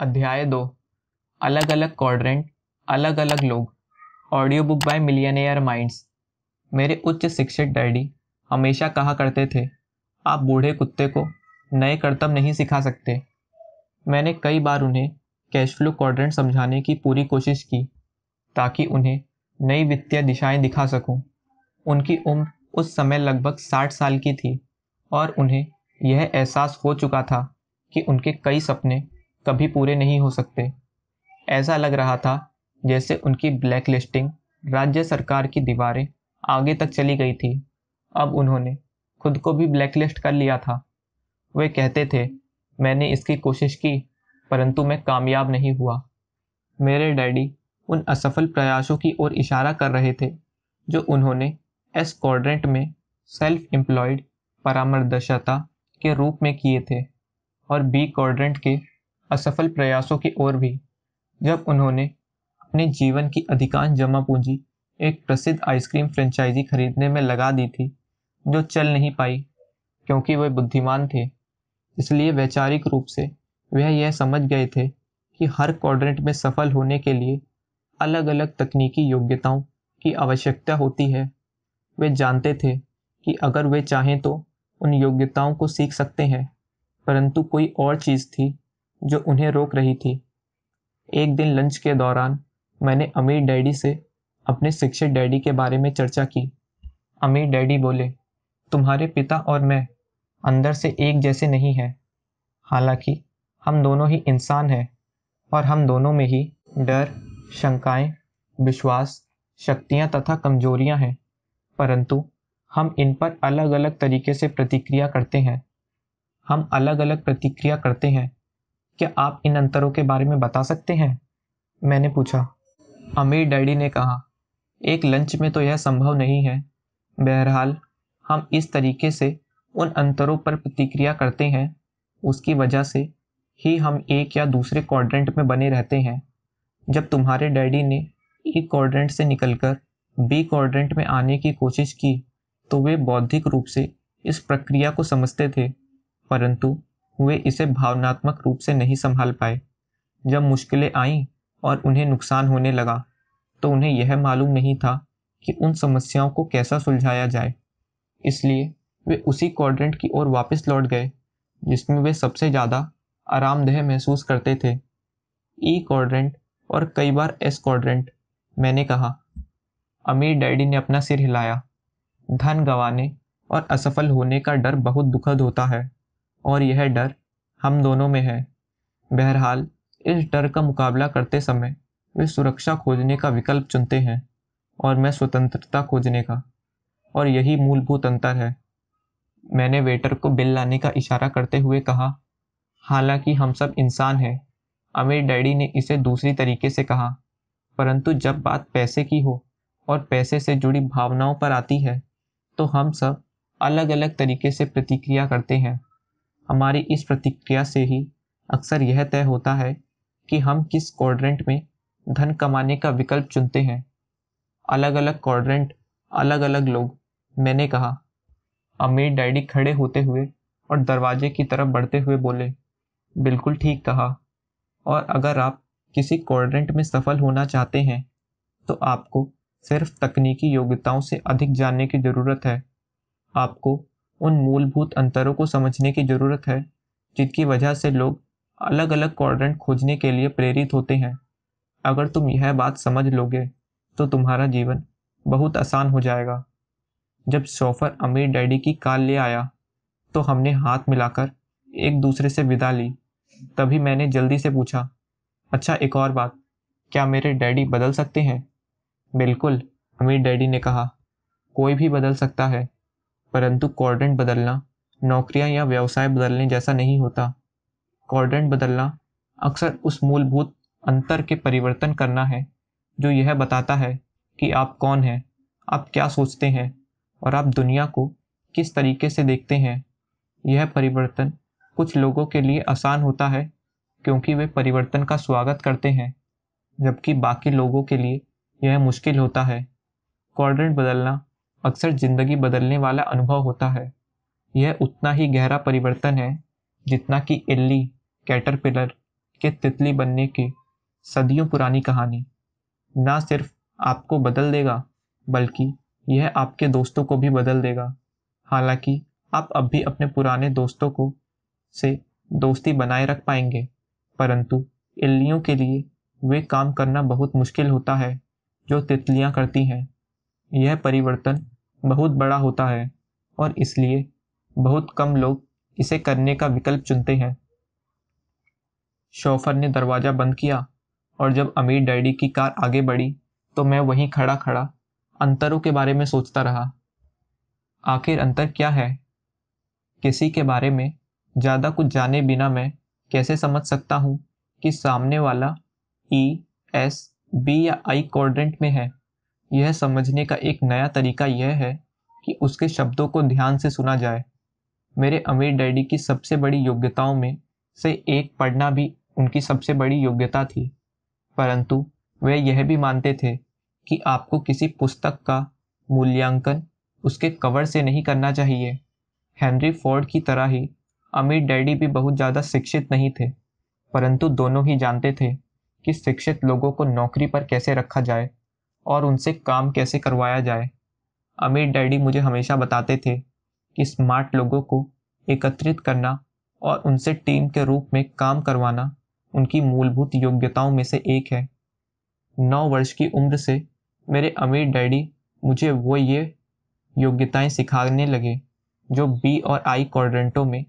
अध्याय दो अलग अलग क्वाड्रेंट अलग अलग लोग audio book by millionaire minds मेरे उच्च शिक्षित डैडी हमेशा कहा करते थे आप बूढ़े कुत्ते को नए कर्तव्य नहीं सिखा सकते मैंने कई बार उन्हें कैश फ्लो क्वाड्रेंट समझाने की पूरी कोशिश की ताकि उन्हें नई वित्तीय दिशाएं दिखा सकूं। उनकी उम्र उस समय लगभग साठ साल की थी और उन्हें यह एहसास हो चुका था कि उनके कई सपने कभी पूरे नहीं हो सकते ऐसा लग रहा था जैसे उनकी ब्लैक लिस्टिंग राज्य सरकार की दीवारें आगे तक चली गई थी अब उन्होंने खुद को भी ब्लैकलिस्ट कर लिया था वे कहते थे मैंने इसकी कोशिश की परंतु मैं कामयाब नहीं हुआ मेरे डैडी उन असफल प्रयासों की ओर इशारा कर रहे थे जो उन्होंने एस कॉर्ड्रेंट में सेल्फ एम्प्लॉयड परामर्शदाता के रूप में किए थे और बी कॉर्ड्रेंट के असफल प्रयासों की ओर भी जब उन्होंने अपने जीवन की अधिकांश जमा पूंजी एक प्रसिद्ध आइसक्रीम फ्रेंचाइजी खरीदने में लगा दी थी जो चल नहीं पाई क्योंकि वे बुद्धिमान थे इसलिए वैचारिक रूप से वह यह समझ गए थे कि हर क्वाड्रेंट में सफल होने के लिए अलग अलग तकनीकी योग्यताओं की आवश्यकता होती है वे जानते थे कि अगर वे चाहें तो उन योग्यताओं को सीख सकते हैं परंतु कोई और चीज़ थी जो उन्हें रोक रही थी एक दिन लंच के दौरान मैंने अमीर डैडी से अपने शिक्षित डैडी के बारे में चर्चा की अमीर डैडी बोले तुम्हारे पिता और मैं अंदर से एक जैसे नहीं हैं हालांकि हम दोनों ही इंसान हैं और हम दोनों में ही डर शंकाएं, विश्वास शक्तियां तथा कमजोरियां हैं परंतु हम इन पर अलग अलग तरीके से प्रतिक्रिया करते हैं हम अलग अलग प्रतिक्रिया करते हैं क्या आप इन अंतरों के बारे में बता सकते हैं मैंने पूछा अमीर डैडी ने कहा एक लंच में तो यह संभव नहीं है बहरहाल हम इस तरीके से उन अंतरों पर प्रतिक्रिया करते हैं उसकी वजह से ही हम एक या दूसरे क्वाड्रेंट में बने रहते हैं जब तुम्हारे डैडी ने ई e क्वाड्रेंट से निकलकर बी क्वाड्रेंट में आने की कोशिश की तो वे बौद्धिक रूप से इस प्रक्रिया को समझते थे परंतु वे इसे भावनात्मक रूप से नहीं संभाल पाए जब मुश्किलें आईं और उन्हें नुकसान होने लगा तो उन्हें यह मालूम नहीं था कि उन समस्याओं को कैसा सुलझाया जाए इसलिए वे उसी क्वाड्रेंट की ओर वापस लौट गए जिसमें वे सबसे ज़्यादा आरामदेह महसूस करते थे ई e क्वाड्रेंट और कई बार एस क्वाड्रेंट मैंने कहा अमीर डैडी ने अपना सिर हिलाया धन गंवाने और असफल होने का डर बहुत दुखद होता है और यह डर हम दोनों में है बहरहाल इस डर का मुकाबला करते समय वे सुरक्षा खोजने का विकल्प चुनते हैं और मैं स्वतंत्रता खोजने का और यही मूलभूत अंतर है मैंने वेटर को बिल लाने का इशारा करते हुए कहा हालांकि हम सब इंसान हैं अमीर डैडी ने इसे दूसरी तरीके से कहा परंतु जब बात पैसे की हो और पैसे से जुड़ी भावनाओं पर आती है तो हम सब अलग अलग तरीके से प्रतिक्रिया करते हैं हमारी इस प्रतिक्रिया से ही अक्सर यह तय होता है कि हम किस क्वाड्रेंट में धन कमाने का विकल्प चुनते हैं अलग अलग क्वाड्रेंट अलग अलग लोग मैंने कहा अमीर डैडी खड़े होते हुए और दरवाजे की तरफ बढ़ते हुए बोले बिल्कुल ठीक कहा और अगर आप किसी क्वाड्रेंट में सफल होना चाहते हैं तो आपको सिर्फ तकनीकी योग्यताओं से अधिक जानने की ज़रूरत है आपको उन मूलभूत अंतरों को समझने की ज़रूरत है जिनकी वजह से लोग अलग अलग क्वाड्रेंट खोजने के लिए प्रेरित होते हैं अगर तुम यह बात समझ लोगे तो तुम्हारा जीवन बहुत आसान हो जाएगा जब शोफर अमीर डैडी की कार ले आया तो हमने हाथ मिलाकर एक दूसरे से विदा ली तभी मैंने जल्दी से पूछा अच्छा एक और बात क्या मेरे डैडी बदल सकते हैं बिल्कुल अमीर डैडी ने कहा कोई भी बदल सकता है परंतु कॉर्डेंट बदलना नौकरियां या व्यवसाय बदलने जैसा नहीं होता कॉर्डेंट बदलना अक्सर उस मूलभूत अंतर के परिवर्तन करना है जो यह बताता है कि आप कौन हैं आप क्या सोचते हैं और आप दुनिया को किस तरीके से देखते हैं यह परिवर्तन कुछ लोगों के लिए आसान होता है क्योंकि वे परिवर्तन का स्वागत करते हैं जबकि बाकी लोगों के लिए यह मुश्किल होता है क्वाड्रेंट बदलना अक्सर जिंदगी बदलने वाला अनुभव होता है यह उतना ही गहरा परिवर्तन है जितना कि इल्ली कैटरपिलर के तितली बनने की सदियों पुरानी कहानी ना सिर्फ आपको बदल देगा बल्कि यह आपके दोस्तों को भी बदल देगा हालांकि आप अब भी अपने पुराने दोस्तों को से दोस्ती बनाए रख पाएंगे परंतु इल्लियों के लिए वे काम करना बहुत मुश्किल होता है जो तितलियां करती हैं यह परिवर्तन बहुत बड़ा होता है और इसलिए बहुत कम लोग इसे करने का विकल्प चुनते हैं शोफर ने दरवाज़ा बंद किया और जब अमीर डैडी की कार आगे बढ़ी तो मैं वहीं खड़ा खड़ा अंतरों के बारे में सोचता रहा आखिर अंतर क्या है किसी के बारे में ज़्यादा कुछ जाने बिना मैं कैसे समझ सकता हूँ कि सामने वाला ई एस बी या आई कोऑर्डिनेट में है यह समझने का एक नया तरीका यह है कि उसके शब्दों को ध्यान से सुना जाए मेरे अमीर डैडी की सबसे बड़ी योग्यताओं में से एक पढ़ना भी उनकी सबसे बड़ी योग्यता थी परंतु वे यह भी मानते थे कि आपको किसी पुस्तक का मूल्यांकन उसके कवर से नहीं करना चाहिए हेनरी फोर्ड की तरह ही अमीर डैडी भी बहुत ज़्यादा शिक्षित नहीं थे परंतु दोनों ही जानते थे कि शिक्षित लोगों को नौकरी पर कैसे रखा जाए और उनसे काम कैसे करवाया जाए अमीर डैडी मुझे हमेशा बताते थे कि स्मार्ट लोगों को एकत्रित करना और उनसे टीम के रूप में काम करवाना उनकी मूलभूत योग्यताओं में से एक है नौ वर्ष की उम्र से मेरे अमीर डैडी मुझे वो ये योग्यताएं सिखाने लगे जो बी और आई क्वाड्रेंटों में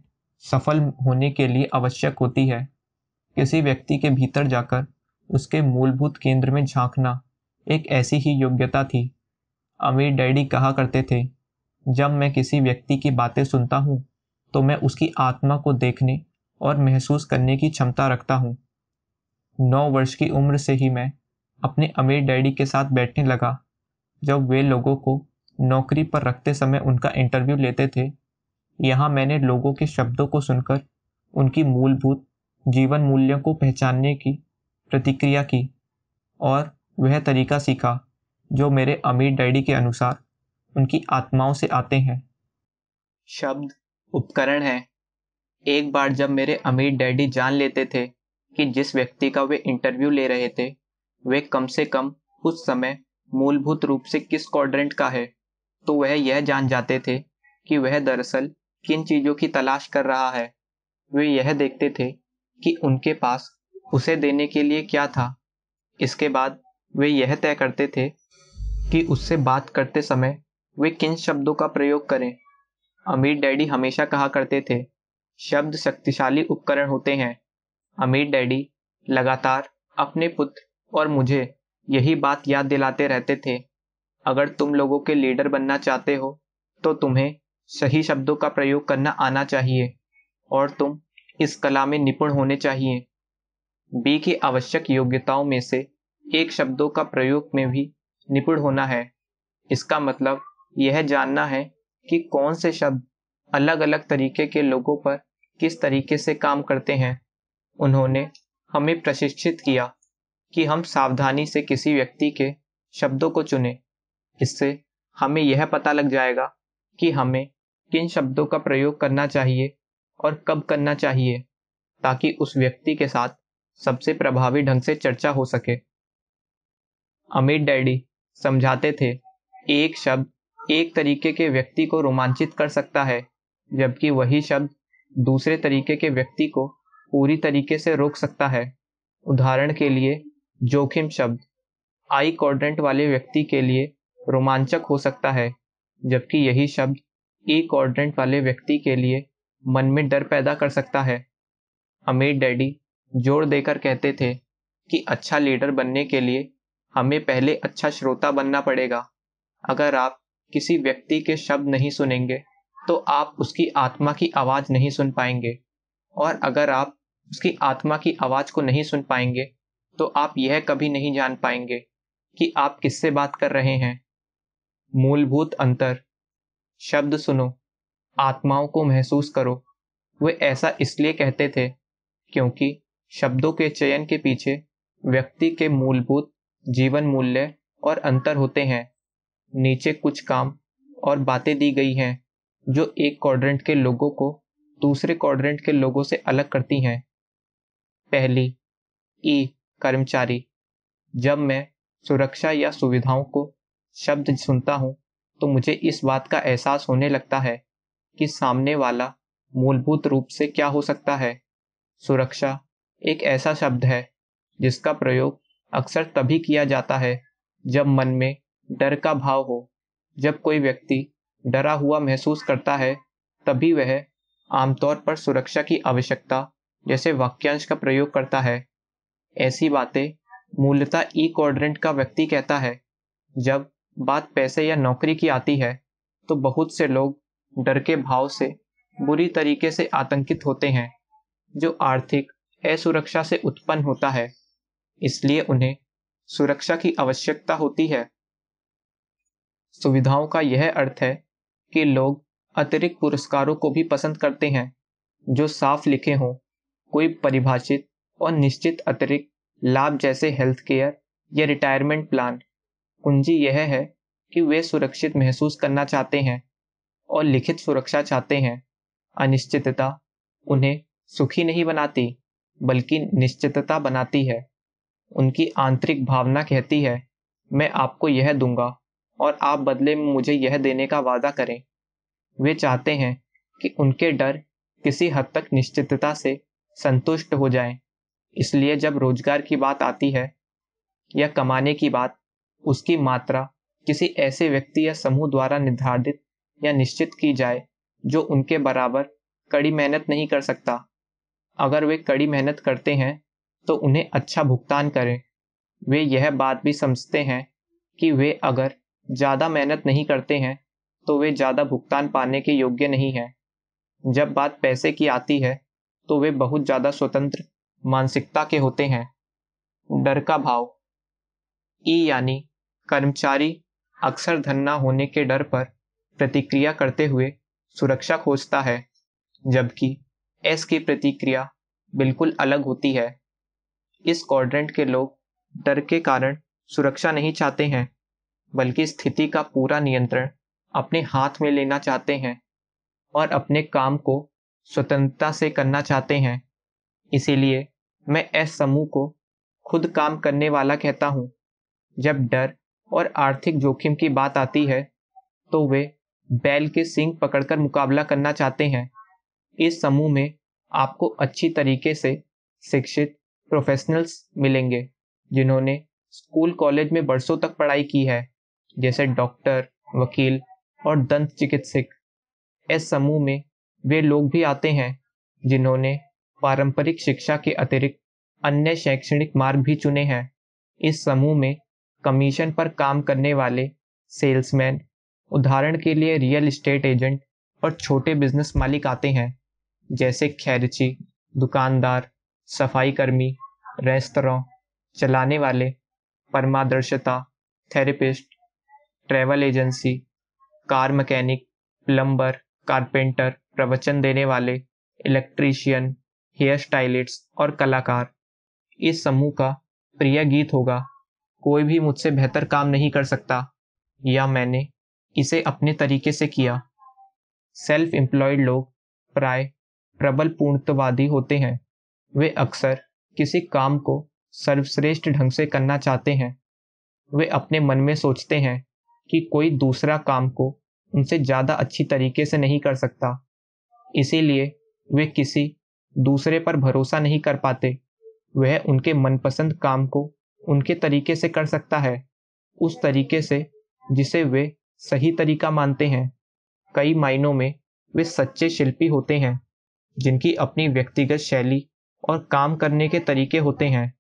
सफल होने के लिए आवश्यक होती है किसी व्यक्ति के भीतर जाकर उसके मूलभूत केंद्र में झांकना एक ऐसी ही योग्यता थी अमीर डैडी कहा करते थे जब मैं किसी व्यक्ति की बातें सुनता हूँ तो मैं उसकी आत्मा को देखने और महसूस करने की क्षमता रखता हूँ नौ वर्ष की उम्र से ही मैं अपने अमीर डैडी के साथ बैठने लगा जब वे लोगों को नौकरी पर रखते समय उनका इंटरव्यू लेते थे यहाँ मैंने लोगों के शब्दों को सुनकर उनकी मूलभूत जीवन मूल्यों को पहचानने की प्रतिक्रिया की और वह तरीका सीखा जो मेरे अमीर डैडी के अनुसार उनकी आत्माओं से आते हैं शब्द उपकरण है एक बार जब मेरे अमीर डैडी जान लेते थे कि जिस व्यक्ति का वे इंटरव्यू ले रहे थे वे कम से कम उस समय मूलभूत रूप से किस क्वाड्रेंट का है तो वह यह जान जाते थे कि वह दरअसल किन चीज़ों की तलाश कर रहा है वे यह देखते थे कि उनके पास उसे देने के लिए क्या था इसके बाद वे यह तय करते थे कि उससे बात करते समय वे किन शब्दों का प्रयोग करें अमीर डैडी हमेशा कहा करते थे शब्द शक्तिशाली उपकरण होते हैं अमीर डैडी लगातार अपने पुत्र और मुझे यही बात याद दिलाते रहते थे अगर तुम लोगों के लीडर बनना चाहते हो तो तुम्हें सही शब्दों का प्रयोग करना आना चाहिए और तुम इस कला में निपुण होने चाहिए बी की आवश्यक योग्यताओं में से एक शब्दों का प्रयोग में भी निपुण होना है इसका मतलब यह जानना है कि कौन से शब्द अलग अलग तरीके के लोगों पर किस तरीके से काम करते हैं उन्होंने हमें प्रशिक्षित किया कि हम सावधानी से किसी व्यक्ति के शब्दों को चुने इससे हमें यह पता लग जाएगा कि हमें किन शब्दों का प्रयोग करना चाहिए और कब करना चाहिए ताकि उस व्यक्ति के साथ सबसे प्रभावी ढंग से चर्चा हो सके अमित डैडी समझाते थे एक शब्द एक तरीके के व्यक्ति को रोमांचित कर सकता है जबकि वही शब्द दूसरे तरीके के व्यक्ति को पूरी तरीके से रोक सकता है उदाहरण के लिए जोखिम शब्द आई कॉर्डेंट वाले व्यक्ति के लिए रोमांचक हो सकता है जबकि यही शब्द ई कॉर्डेंट वाले व्यक्ति के लिए मन में डर पैदा कर सकता है अमीर डैडी जोर देकर कहते थे कि अच्छा लीडर बनने के लिए हमें पहले अच्छा श्रोता बनना पड़ेगा अगर आप किसी व्यक्ति के शब्द नहीं सुनेंगे तो आप उसकी आत्मा की आवाज़ नहीं सुन पाएंगे और अगर आप उसकी आत्मा की आवाज़ को नहीं सुन पाएंगे तो आप यह कभी नहीं जान पाएंगे कि आप किससे बात कर रहे हैं मूलभूत अंतर शब्द सुनो आत्माओं को महसूस करो वे ऐसा इसलिए कहते थे क्योंकि शब्दों के चयन के पीछे व्यक्ति के मूलभूत जीवन मूल्य और अंतर होते हैं नीचे कुछ काम और बातें दी गई हैं जो एक क्वाड्रेंट के लोगों को दूसरे क्वाड्रेंट के लोगों से अलग करती हैं पहली ई e, कर्मचारी जब मैं सुरक्षा या सुविधाओं को शब्द सुनता हूँ तो मुझे इस बात का एहसास होने लगता है कि सामने वाला मूलभूत रूप से क्या हो सकता है सुरक्षा एक ऐसा शब्द है जिसका प्रयोग अक्सर तभी किया जाता है जब मन में डर का भाव हो जब कोई व्यक्ति डरा हुआ महसूस करता है तभी वह आमतौर पर सुरक्षा की आवश्यकता जैसे वाक्यांश का प्रयोग करता है ऐसी बातें मूलतः ई क्वाड्रेंट का व्यक्ति कहता है जब बात पैसे या नौकरी की आती है तो बहुत से लोग डर के भाव से बुरी तरीके से आतंकित होते हैं जो आर्थिक असुरक्षा से उत्पन्न होता है इसलिए उन्हें सुरक्षा की आवश्यकता होती है सुविधाओं का यह अर्थ है कि लोग अतिरिक्त पुरस्कारों को भी पसंद करते हैं जो साफ लिखे हों कोई परिभाषित और निश्चित अतिरिक्त लाभ जैसे हेल्थ केयर या रिटायरमेंट प्लान कुंजी यह है कि वे सुरक्षित महसूस करना चाहते हैं और लिखित सुरक्षा चाहते हैं अनिश्चितता उन्हें सुखी नहीं बनाती बल्कि निश्चितता बनाती है उनकी आंतरिक भावना कहती है मैं आपको यह दूंगा और आप बदले में मुझे यह देने का वादा करें वे चाहते हैं कि उनके डर किसी हद तक निश्चितता से संतुष्ट हो जाएं। इसलिए जब रोजगार की बात आती है या कमाने की बात उसकी मात्रा किसी ऐसे व्यक्ति या समूह द्वारा निर्धारित या निश्चित की जाए जो उनके बराबर कड़ी मेहनत नहीं कर सकता अगर वे कड़ी मेहनत करते हैं तो उन्हें अच्छा भुगतान करें वे यह बात भी समझते हैं कि वे अगर ज़्यादा मेहनत नहीं करते हैं तो वे ज़्यादा भुगतान पाने के योग्य नहीं हैं जब बात पैसे की आती है तो वे बहुत ज़्यादा स्वतंत्र मानसिकता के होते हैं डर का भाव ई यानी कर्मचारी अक्सर धन्ना होने के डर पर प्रतिक्रिया करते हुए सुरक्षा खोजता है जबकि एस की प्रतिक्रिया बिल्कुल अलग होती है इस क्वाड्रेंट के लोग डर के कारण सुरक्षा नहीं चाहते हैं बल्कि स्थिति का पूरा नियंत्रण अपने हाथ में लेना चाहते हैं और अपने काम को स्वतंत्रता से करना चाहते हैं इसीलिए मैं एस समूह को खुद काम करने वाला कहता हूँ जब डर और आर्थिक जोखिम की बात आती है तो वे बैल के सिंग पकड़कर मुकाबला करना चाहते हैं इस समूह में आपको अच्छी तरीके से शिक्षित प्रोफेशनल्स मिलेंगे जिन्होंने स्कूल कॉलेज में बरसों तक पढ़ाई की है जैसे डॉक्टर वकील और दंत चिकित्सक इस समूह में वे लोग भी आते हैं जिन्होंने पारंपरिक शिक्षा के अतिरिक्त अन्य शैक्षणिक मार्ग भी चुने हैं इस समूह में कमीशन पर काम करने वाले सेल्समैन उदाहरण के लिए रियल इस्टेट एजेंट और छोटे बिजनेस मालिक आते हैं जैसे खैरची दुकानदार सफाई कर्मी रेस्तरा चलाने वाले परमादर्शता therapist travel agency car mechanic plumber carpenter प्रवचन देने वाले इलेक्ट्रीशियन हेयर स्टाइलिट्स और कलाकार इस समूह का प्रिय गीत होगा कोई भी मुझसे बेहतर काम नहीं कर सकता या मैंने इसे अपने तरीके से किया सेल्फ एम्प्लॉयड लोग प्राय प्रबल पूर्णत्ववादी होते हैं वे अक्सर किसी काम को सर्वश्रेष्ठ ढंग से करना चाहते हैं वे अपने मन में सोचते हैं कि कोई दूसरा काम को उनसे ज़्यादा अच्छी तरीके से नहीं कर सकता इसीलिए वे किसी दूसरे पर भरोसा नहीं कर पाते वह उनके मनपसंद काम को उनके तरीके से कर सकता है उस तरीके से जिसे वे सही तरीका मानते हैं कई मायनों में वे सच्चे शिल्पी होते हैं जिनकी अपनी व्यक्तिगत शैली और काम करने के तरीके होते हैं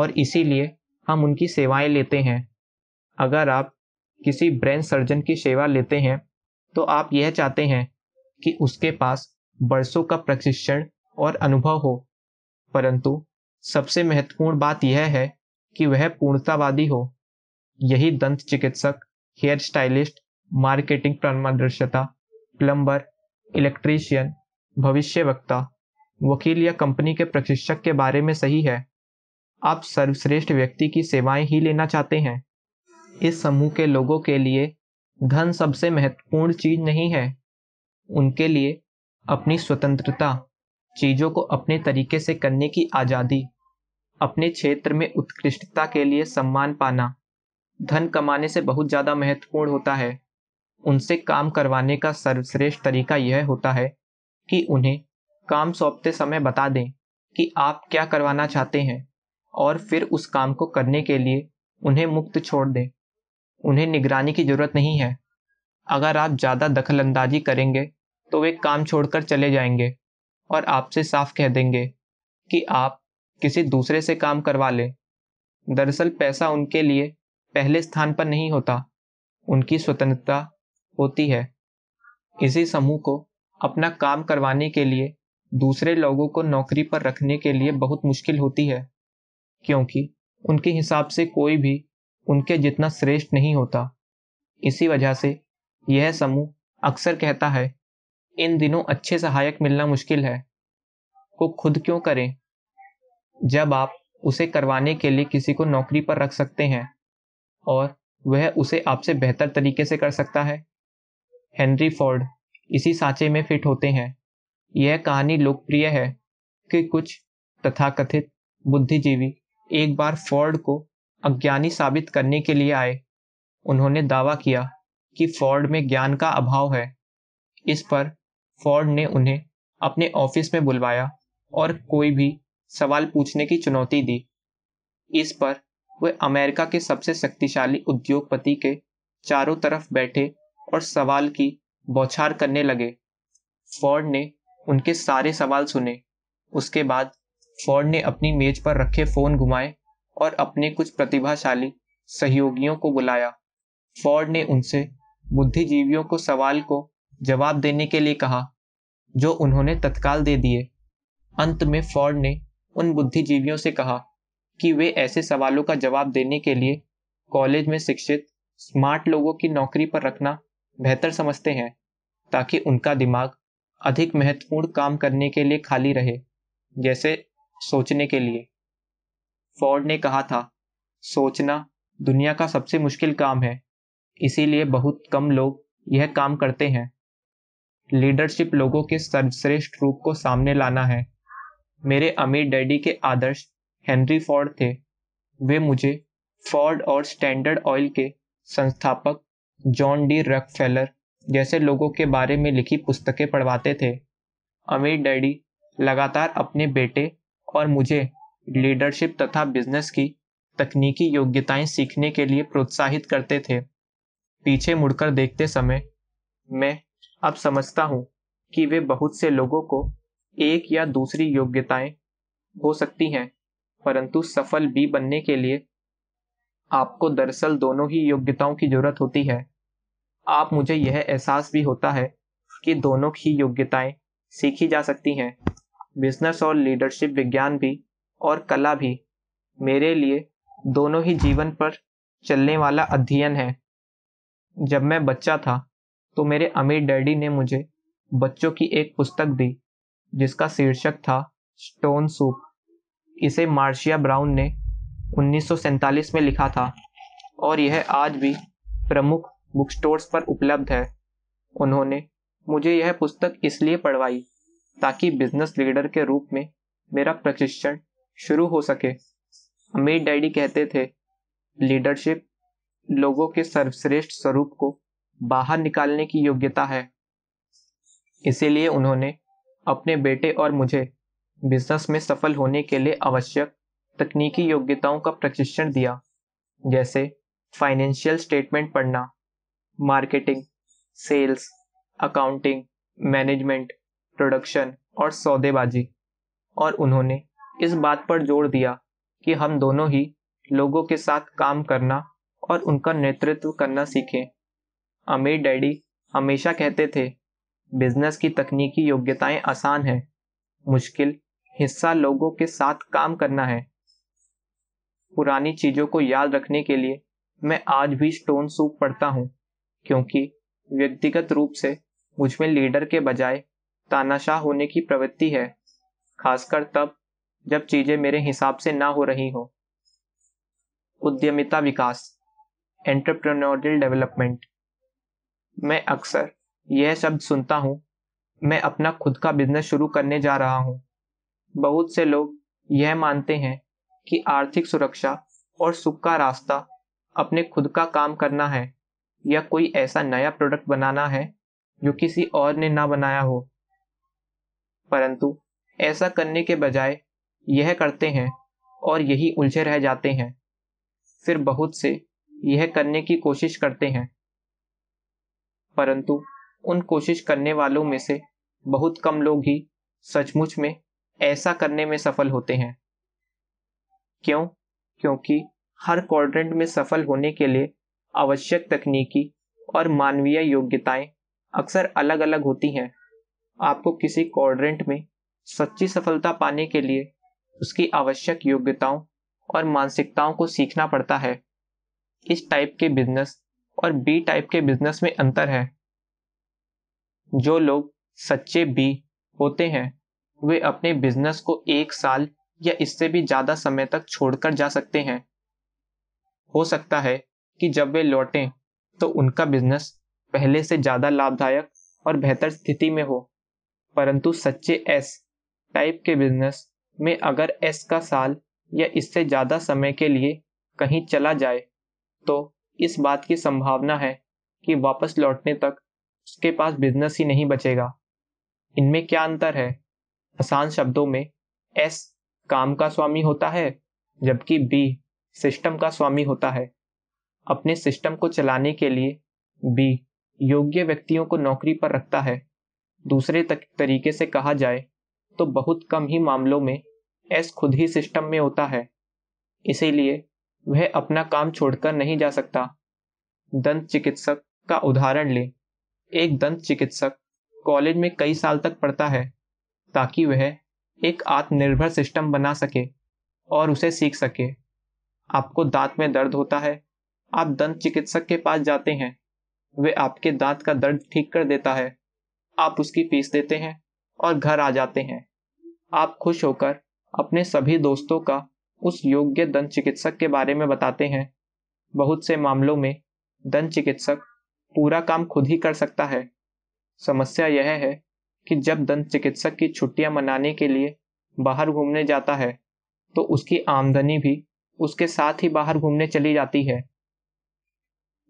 और इसीलिए हम उनकी सेवाएं लेते हैं अगर आप किसी ब्रेन सर्जन की सेवा लेते हैं तो आप यह चाहते हैं कि उसके पास बरसों का प्रशिक्षण और अनुभव हो परंतु सबसे महत्वपूर्ण बात यह है कि वह पूर्णतावादी हो यही दंत चिकित्सक हेयर स्टाइलिस्ट मार्केटिंग प्रमादर्शता प्लम्बर इलेक्ट्रीशियन भविष्य वक्ता वकील या कंपनी के प्रशिक्षक के बारे में सही है आप सर्वश्रेष्ठ व्यक्ति की सेवाएं ही लेना चाहते हैं इस समूह के लोगों के लिए धन सबसे महत्वपूर्ण चीज नहीं है उनके लिए अपनी स्वतंत्रता चीजों को अपने तरीके से करने की आजादी अपने क्षेत्र में उत्कृष्टता के लिए सम्मान पाना धन कमाने से बहुत ज्यादा महत्वपूर्ण होता है उनसे काम करवाने का सर्वश्रेष्ठ तरीका यह होता है कि उन्हें काम सौंपते समय बता दें कि आप क्या करवाना चाहते हैं और फिर उस काम को करने के लिए उन्हें मुक्त छोड़ दें उन्हें निगरानी की ज़रूरत नहीं है अगर आप ज़्यादा दखलंदाजी करेंगे तो वे काम छोड़कर चले जाएंगे और आपसे साफ कह देंगे कि आप किसी दूसरे से काम करवा लें दरअसल पैसा उनके लिए पहले स्थान पर नहीं होता उनकी स्वतंत्रता होती है इसी समूह को अपना काम करवाने के लिए दूसरे लोगों को नौकरी पर रखने के लिए बहुत मुश्किल होती है क्योंकि उनके हिसाब से कोई भी उनके जितना श्रेष्ठ नहीं होता इसी वजह से यह समूह अक्सर कहता है इन दिनों अच्छे सहायक मिलना मुश्किल है को खुद क्यों करें जब आप उसे करवाने के लिए किसी को नौकरी पर रख सकते हैं और वह उसे आपसे बेहतर तरीके से कर सकता है हेनरी फोर्ड इसी सांचे में फिट होते हैं यह कहानी लोकप्रिय है कि कुछ तथाकथित बुद्धिजीवी एक बार फोर्ड को अज्ञानी साबित करने के लिए आए उन्होंने दावा किया कि फोर्ड में ज्ञान का अभाव है इस पर फोर्ड ने उन्हें अपने ऑफिस में बुलवाया और कोई भी सवाल पूछने की चुनौती दी इस पर वे अमेरिका के सबसे शक्तिशाली उद्योगपति के चारों तरफ बैठे और सवाल की बौछार करने लगे फोर्ड ने उनके सारे सवाल सुने उसके बाद फोर्ड ने अपनी मेज पर रखे फोन घुमाए और अपने कुछ प्रतिभाशाली सहयोगियों को बुलाया फोर्ड ने उनसे बुद्धिजीवियों को सवाल को जवाब देने के लिए कहा जो उन्होंने तत्काल दे दिए अंत में फोर्ड ने उन बुद्धिजीवियों से कहा कि वे ऐसे सवालों का जवाब देने के लिए कॉलेज में शिक्षित स्मार्ट लोगों की नौकरी पर रखना बेहतर समझते हैं ताकि उनका दिमाग अधिक महत्वपूर्ण काम करने के लिए खाली रहे जैसे सोचने के लिए फोर्ड ने कहा था सोचना दुनिया का सबसे मुश्किल काम है इसीलिए बहुत कम लोग यह काम करते हैं लीडरशिप लोगों के सर्वश्रेष्ठ रूप को सामने लाना है मेरे अमीर डैडी के आदर्श हेनरी फोर्ड थे वे मुझे फोर्ड और स्टैंडर्ड ऑयल के संस्थापक जॉन डी रकफेलर जैसे लोगों के बारे में लिखी पुस्तकें पढ़वाते थे अमीर डैडी लगातार अपने बेटे और मुझे लीडरशिप तथा बिजनेस की तकनीकी योग्यताएं सीखने के लिए प्रोत्साहित करते थे पीछे मुड़कर देखते समय मैं अब समझता हूं कि वे बहुत से लोगों को एक या दूसरी योग्यताएं हो सकती हैं परंतु सफल भी बनने के लिए आपको दरअसल दोनों ही योग्यताओं की जरूरत होती है आप मुझे यह एहसास भी होता है कि दोनों की योग्यताएं सीखी जा सकती हैं बिजनेस और लीडरशिप विज्ञान भी और कला भी मेरे लिए दोनों ही जीवन पर चलने वाला अध्ययन है जब मैं बच्चा था तो मेरे अमीर डैडी ने मुझे बच्चों की एक पुस्तक दी जिसका शीर्षक था स्टोन सूप इसे मार्शिया ब्राउन ने उन्नीस में लिखा था और यह आज भी प्रमुख बुक स्टोर्स पर उपलब्ध है उन्होंने मुझे यह पुस्तक इसलिए पढ़वाई ताकि बिजनेस लीडर के रूप में मेरा प्रशिक्षण शुरू हो सके अमीर डैडी कहते थे लीडरशिप लोगों के सर्वश्रेष्ठ स्वरूप को बाहर निकालने की योग्यता है इसीलिए उन्होंने अपने बेटे और मुझे बिजनेस में सफल होने के लिए आवश्यक तकनीकी योग्यताओं का प्रशिक्षण दिया जैसे फाइनेंशियल स्टेटमेंट पढ़ना marketing sales accounting management production और सौदेबाजी और उन्होंने इस बात पर जोर दिया कि हम दोनों ही लोगों के साथ काम करना और उनका नेतृत्व करना सीखें अमीर डैडी हमेशा कहते थे बिजनेस की तकनीकी योग्यताएं आसान है मुश्किल हिस्सा लोगों के साथ काम करना है पुरानी चीजों को याद रखने के लिए मैं आज भी स्टोन सूप पढ़ता हूँ क्योंकि व्यक्तिगत रूप से मुझमें लीडर के बजाय तानाशाह होने की प्रवृत्ति है खासकर तब जब चीजें मेरे हिसाब से ना हो रही हो उद्यमिता विकास एंटरप्रेन्योरियल डेवलपमेंट मैं अक्सर यह शब्द सुनता हूँ मैं अपना खुद का बिजनेस शुरू करने जा रहा हूँ बहुत से लोग यह मानते हैं कि आर्थिक सुरक्षा और सुख का रास्ता अपने खुद का काम करना है या कोई ऐसा नया प्रोडक्ट बनाना है जो किसी और ने ना बनाया हो परंतु ऐसा करने के बजाय यह करते हैं और यही उलझे रह जाते हैं फिर बहुत से यह करने की कोशिश करते हैं परंतु उन कोशिश करने वालों में से बहुत कम लोग ही सचमुच में ऐसा करने में सफल होते हैं क्यों क्योंकि हर क्वाड्रेंट में सफल होने के लिए आवश्यक तकनीकी और मानवीय योग्यताएं अक्सर अलग अलग होती हैं आपको किसी कॉर्डरेंट में सच्ची सफलता पाने के लिए उसकी आवश्यक योग्यताओं और मानसिकताओं को सीखना पड़ता है इस टाइप के बिजनेस और बी टाइप के बिजनेस में अंतर है जो लोग सच्चे बी होते हैं वे अपने बिजनेस को एक साल या इससे भी ज्यादा समय तक छोड़कर जा सकते हैं हो सकता है कि जब वे लौटें तो उनका बिजनेस पहले से ज़्यादा लाभदायक और बेहतर स्थिति में हो परंतु सच्चे एस टाइप के बिजनेस में अगर एस का साल या इससे ज़्यादा समय के लिए कहीं चला जाए तो इस बात की संभावना है कि वापस लौटने तक उसके पास बिजनेस ही नहीं बचेगा इनमें क्या अंतर है आसान शब्दों में एस काम का स्वामी होता है जबकि बी सिस्टम का स्वामी होता है अपने सिस्टम को चलाने के लिए बी योग्य व्यक्तियों को नौकरी पर रखता है दूसरे तक तरीके से कहा जाए तो बहुत कम ही मामलों में एस खुद ही सिस्टम में होता है इसीलिए वह अपना काम छोड़कर नहीं जा सकता दंत चिकित्सक का उदाहरण ले एक दंत चिकित्सक कॉलेज में कई साल तक पढ़ता है ताकि वह एक आत्मनिर्भर सिस्टम बना सके और उसे सीख सके आपको दांत में दर्द होता है आप दंत चिकित्सक के पास जाते हैं वे आपके दांत का दर्द ठीक कर देता है आप उसकी फीस देते हैं और घर आ जाते हैं आप खुश होकर अपने सभी दोस्तों का उस योग्य दंत चिकित्सक के बारे में बताते हैं बहुत से मामलों में दंत चिकित्सक पूरा काम खुद ही कर सकता है समस्या यह है कि जब दंत चिकित्सक की छुट्टियां मनाने के लिए बाहर घूमने जाता है तो उसकी आमदनी भी उसके साथ ही बाहर घूमने चली जाती है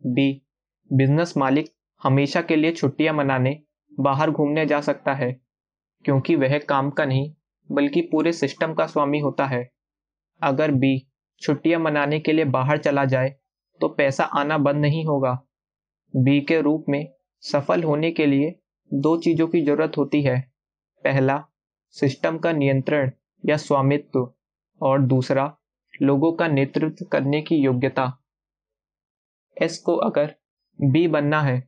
बी बिजनेस मालिक हमेशा के लिए छुट्टियां मनाने बाहर घूमने जा सकता है क्योंकि वह काम का नहीं बल्कि पूरे सिस्टम का स्वामी होता है अगर बी छुट्टियां मनाने के लिए बाहर चला जाए तो पैसा आना बंद नहीं होगा बी के रूप में सफल होने के लिए दो चीज़ों की जरूरत होती है पहला सिस्टम का नियंत्रण या स्वामित्व और दूसरा लोगों का नेतृत्व करने की योग्यता एस को अगर बी बनना है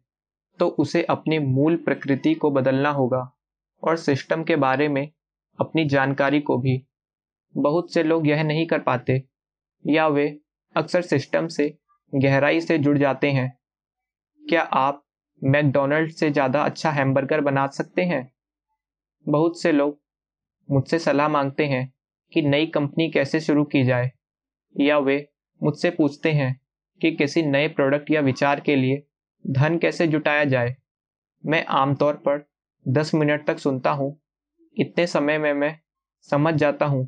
तो उसे अपनी मूल प्रकृति को बदलना होगा और सिस्टम के बारे में अपनी जानकारी को भी बहुत से लोग यह नहीं कर पाते या वे अक्सर सिस्टम से गहराई से जुड़ जाते हैं क्या आप मैकडोनल्ड से ज़्यादा अच्छा हैमबर्गर बना सकते हैं बहुत से लोग मुझसे सलाह मांगते हैं कि नई कंपनी कैसे शुरू की जाए या वे मुझसे पूछते हैं कि किसी नए प्रोडक्ट या विचार के लिए धन कैसे जुटाया जाए मैं आमतौर पर दस मिनट तक सुनता हूँ इतने समय में मैं समझ जाता हूँ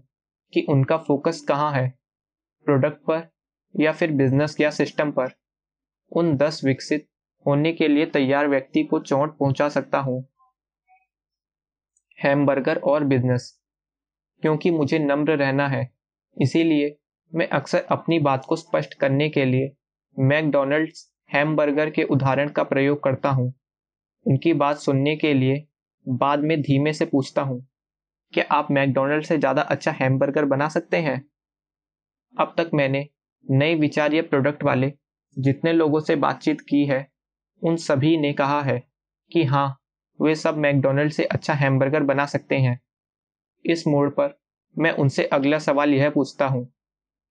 कि उनका फोकस कहाँ है प्रोडक्ट पर या फिर बिजनेस या सिस्टम पर उन दस विकसित होने के लिए तैयार व्यक्ति को चोट पहुंचा सकता हूं हैमबर्गर और बिजनेस क्योंकि मुझे नम्र रहना है इसीलिए मैं अक्सर अपनी बात को स्पष्ट करने के लिए मैकडोनल्ड्स हैमबर्गर के उदाहरण का प्रयोग करता हूँ उनकी बात सुनने के लिए बाद में धीमे से पूछता हूँ क्या आप मैकडोनल्ड से ज़्यादा अच्छा हैमबर्गर बना सकते हैं अब तक मैंने नए विचार या प्रोडक्ट वाले जितने लोगों से बातचीत की है उन सभी ने कहा है कि हाँ वे सब मैकडोनल्ड से अच्छा हैमबर्गर बना सकते हैं इस मोड़ पर मैं उनसे अगला सवाल यह पूछता हूँ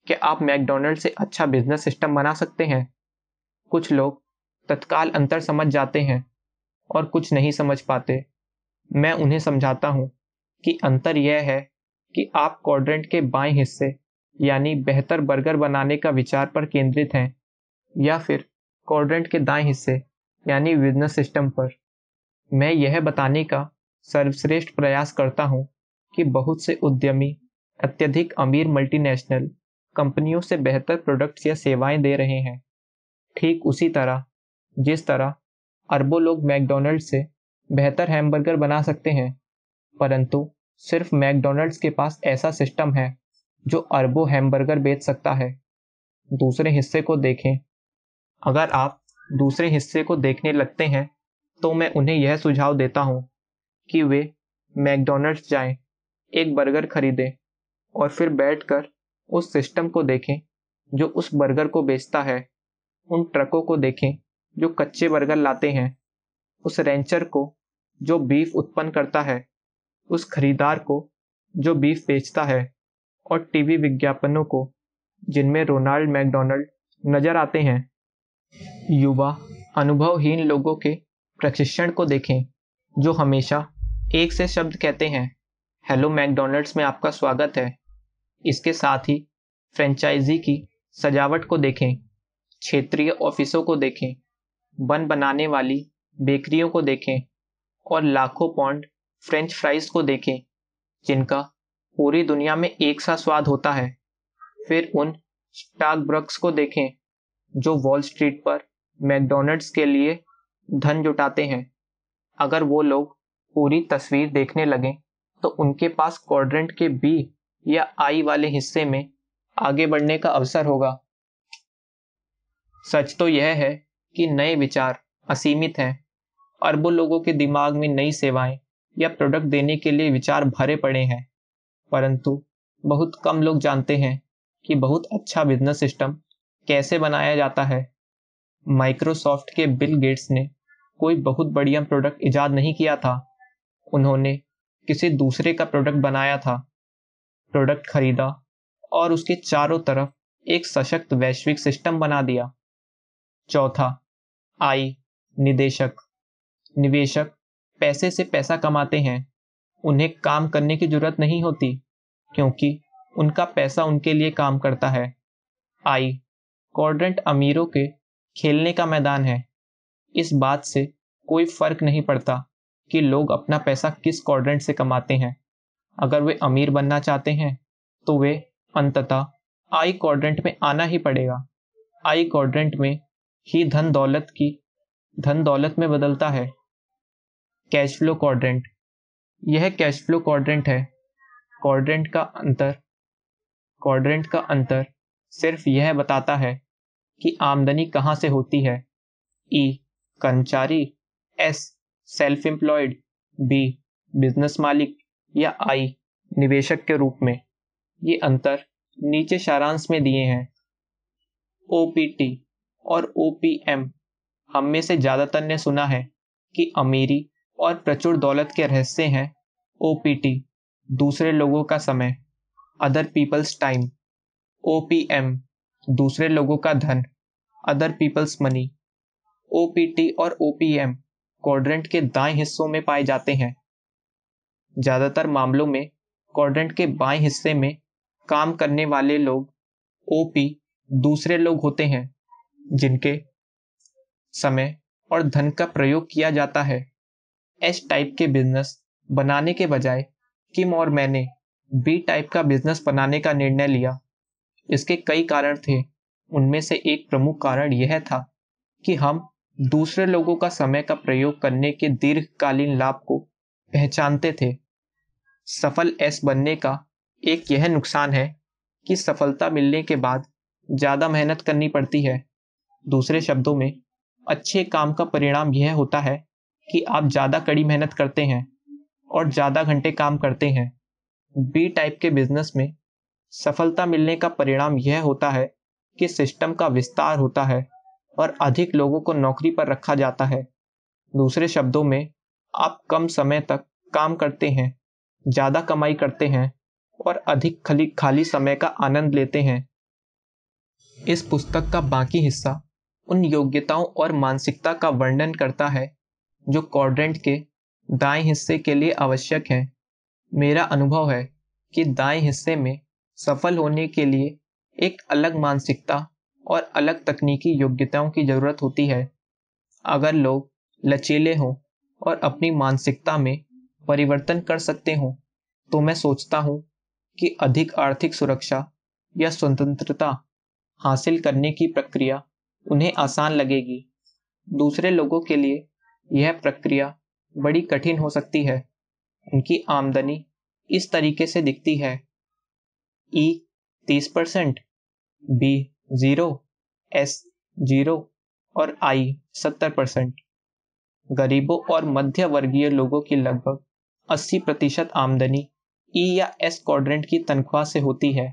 कि आप मैकडोनल्ड से अच्छा बिजनेस सिस्टम बना सकते हैं कुछ लोग तत्काल अंतर समझ जाते हैं और कुछ नहीं समझ पाते मैं उन्हें समझाता हूँ कि अंतर यह है कि आप क्वाड्रेंट के बाएं हिस्से यानी बेहतर बर्गर बनाने का विचार पर केंद्रित हैं या फिर क्वाड्रेंट के दाएं हिस्से यानी बिजनेस सिस्टम पर मैं यह बताने का सर्वश्रेष्ठ प्रयास करता हूं कि बहुत से उद्यमी अत्यधिक अमीर मल्टीनेशनल कंपनियों से बेहतर प्रोडक्ट्स या सेवाएं दे रहे हैं ठीक उसी तरह जिस तरह अरबों लोग मैकडोनल्ड से बेहतर हैमबर्गर बना सकते हैं परंतु सिर्फ मैकडोनल्ड्स के पास ऐसा सिस्टम है जो अरबों हैमबर्गर बेच सकता है दूसरे हिस्से को देखें अगर आप दूसरे हिस्से को देखने लगते हैं तो मैं उन्हें यह सुझाव देता हूँ कि वे मैकडोनल्ड्स जाएं, एक बर्गर खरीदें और फिर बैठकर उस सिस्टम को देखें जो उस बर्गर को बेचता है उन ट्रकों को देखें जो कच्चे बर्गर लाते हैं उस रेंचर को जो बीफ उत्पन्न करता है उस खरीदार को जो बीफ बेचता है और टीवी विज्ञापनों को जिनमें रोनाल्ड मैकडोनल्ड नजर आते हैं युवा अनुभवहीन लोगों के प्रशिक्षण को देखें जो हमेशा एक से शब्द कहते हैं हेलो मैकडोनल्ड्स में आपका स्वागत है इसके साथ ही फ्रेंचाइजी की सजावट को देखें क्षेत्रीय ऑफिसों को देखें बन बनाने वाली बेकरियों को देखें और लाखों पौंड फ्रेंच फ्राइज को देखें जिनका पूरी दुनिया में एक सा स्वाद होता है फिर उन स्टाक ब्रक्स को देखें जो वॉल स्ट्रीट पर मैकडोनल्ड्स के लिए धन जुटाते हैं अगर वो लोग पूरी तस्वीर देखने लगें तो उनके पास क्वाड्रेंट के बी या आई वाले हिस्से में आगे बढ़ने का अवसर होगा सच तो यह है कि नए विचार असीमित हैं अरबों लोगों के दिमाग में नई सेवाएं या प्रोडक्ट देने के लिए विचार भरे पड़े हैं परंतु बहुत कम लोग जानते हैं कि बहुत अच्छा बिजनेस सिस्टम कैसे बनाया जाता है माइक्रोसॉफ्ट के बिल गेट्स ने कोई बहुत बढ़िया प्रोडक्ट इजाद नहीं किया था उन्होंने किसी दूसरे का प्रोडक्ट बनाया था प्रोडक्ट खरीदा और उसके चारों तरफ एक सशक्त वैश्विक सिस्टम बना दिया चौथा आई निदेशक निवेशक पैसे से पैसा कमाते हैं उन्हें काम करने की जरूरत नहीं होती क्योंकि उनका पैसा उनके लिए काम करता है आई क्वाड्रेंट अमीरों के खेलने का मैदान है इस बात से कोई फर्क नहीं पड़ता कि लोग अपना पैसा किस क्वाड्रेंट से कमाते हैं अगर वे अमीर बनना चाहते हैं तो वे अंततः आई क्वाड्रेंट में आना ही पड़ेगा आई क्वाड्रेंट में ही धन दौलत की धन दौलत में बदलता है कैश फ्लो क्वाड्रेंट यह कैश फ्लो क्वाड्रेंट है क्वाड्रेंट का अंतर क्वाड्रेंट का अंतर सिर्फ यह बताता है कि आमदनी कहाँ से होती है ई कर्मचारी S self employed B business मालिक या आई निवेशक के रूप में ये अंतर नीचे सारांश में दिए हैं ओपीटी और ओपीएम हम में से ज़्यादातर ने सुना है कि अमीरी और प्रचुर दौलत के रहस्य हैं ओपीटी दूसरे लोगों का समय अदर पीपल्स टाइम ओपीएम दूसरे लोगों का धन अदर पीपल्स मनी ओपीटी और ओपीएम क्वाड्रेंट के दाएं हिस्सों में पाए जाते हैं ज़्यादातर मामलों में क्वाड्रेंट के बाएं हिस्से में काम करने वाले लोग ओपी दूसरे लोग होते हैं जिनके समय और धन का प्रयोग किया जाता है एस टाइप के बिजनेस बनाने के बजाय किम और मैंने बी टाइप का बिजनेस बनाने का निर्णय लिया इसके कई कारण थे उनमें से एक प्रमुख कारण यह था कि हम दूसरे लोगों का समय का प्रयोग करने के दीर्घकालीन लाभ को पहचानते थे सफल एस बनने का एक यह नुकसान है कि सफलता मिलने के बाद ज़्यादा मेहनत करनी पड़ती है दूसरे शब्दों में अच्छे काम का परिणाम यह होता है कि आप ज़्यादा कड़ी मेहनत करते हैं और ज़्यादा घंटे काम करते हैं बी टाइप के बिजनेस में सफलता मिलने का परिणाम यह होता है कि सिस्टम का विस्तार होता है और अधिक लोगों को नौकरी पर रखा जाता है दूसरे शब्दों में आप कम समय तक काम करते हैं ज़्यादा कमाई करते हैं और अधिक खाली खाली समय का आनंद लेते हैं इस पुस्तक का बाकी हिस्सा उन योग्यताओं और मानसिकता का वर्णन करता है जो क्वाड्रेंट के दाएं हिस्से के लिए आवश्यक हैं मेरा अनुभव है कि दाएं हिस्से में सफल होने के लिए एक अलग मानसिकता और अलग तकनीकी योग्यताओं की ज़रूरत होती है अगर लोग लचीले हों और अपनी मानसिकता में परिवर्तन कर सकते हो तो मैं सोचता हूं कि अधिक आर्थिक सुरक्षा या स्वतंत्रता हासिल करने की प्रक्रिया उन्हें आसान लगेगी दूसरे लोगों के लिए यह प्रक्रिया बड़ी कठिन हो सकती है उनकी आमदनी इस तरीके से दिखती है ई तीस percent B zero S zero और आई सत्तर परसेंट गरीबों और मध्य वर्गीय लोगों की लगभग अस्सी प्रतिशत आमदनी ई e या एस क्वाड्रेंट की तनख्वाह से होती है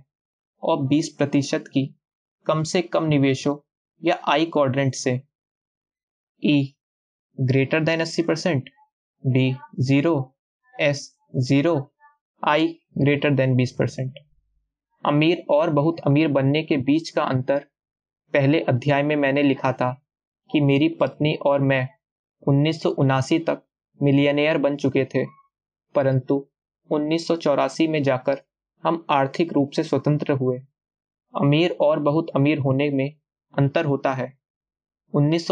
और 20 प्रतिशत की कम से कम निवेशों या आई क्वाड्रेंट से E greater than 80 percent B zero S zero I greater than 20 percent अमीर और बहुत अमीर बनने के बीच का अंतर पहले अध्याय में मैंने लिखा था कि मेरी पत्नी और मैं उन्नीस तक मिलियनेयर बन चुके थे परंतु उन्नीस में जाकर हम आर्थिक रूप से स्वतंत्र हुए अमीर और बहुत अमीर होने में अंतर होता है उन्नीस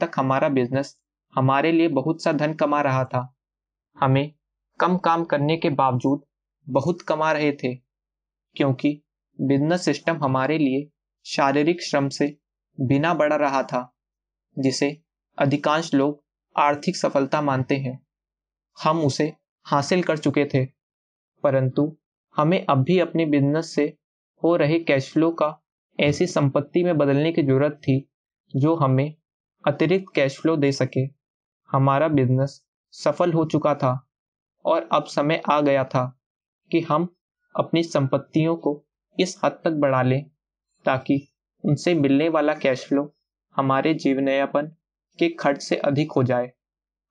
तक हमारा बिजनेस हमारे लिए बहुत सा धन कमा रहा था हमें कम काम करने के बावजूद बहुत कमा रहे थे क्योंकि बिजनेस सिस्टम हमारे लिए शारीरिक श्रम से बिना बढ़ रहा था जिसे अधिकांश लोग आर्थिक सफलता मानते हैं हम उसे हासिल कर चुके थे परंतु हमें अब भी अपने बिजनेस से हो रहे कैश फ्लो का ऐसी संपत्ति में बदलने की जरूरत थी जो हमें अतिरिक्त कैश फ्लो दे सके हमारा बिजनेस सफल हो चुका था और अब समय आ गया था कि हम अपनी संपत्तियों को इस हद तक बढ़ा लें ताकि उनसे मिलने वाला कैश फ्लो हमारे जीवनयापन के खर्च से अधिक हो जाए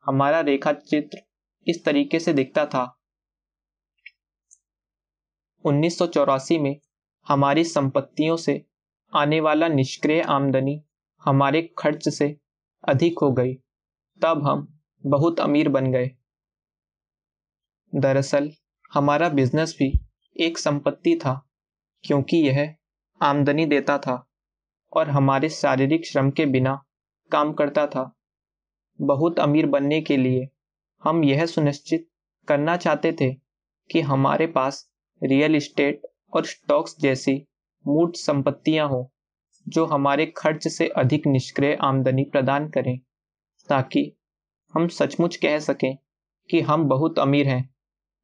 हमारा रेखा चित्र इस तरीके से दिखता था उन्नीस में हमारी संपत्तियों से आने वाला निष्क्रिय आमदनी हमारे खर्च से अधिक हो गई तब हम बहुत अमीर बन गए दरअसल हमारा बिजनेस भी एक संपत्ति था क्योंकि यह आमदनी देता था और हमारे शारीरिक श्रम के बिना काम करता था बहुत अमीर बनने के लिए हम यह सुनिश्चित करना चाहते थे कि हमारे पास रियल इस्टेट और स्टॉक्स जैसी मूर्त संपत्तियां हो जो हमारे खर्च से अधिक निष्क्रिय आमदनी प्रदान करें ताकि हम सचमुच कह सकें कि हम बहुत अमीर हैं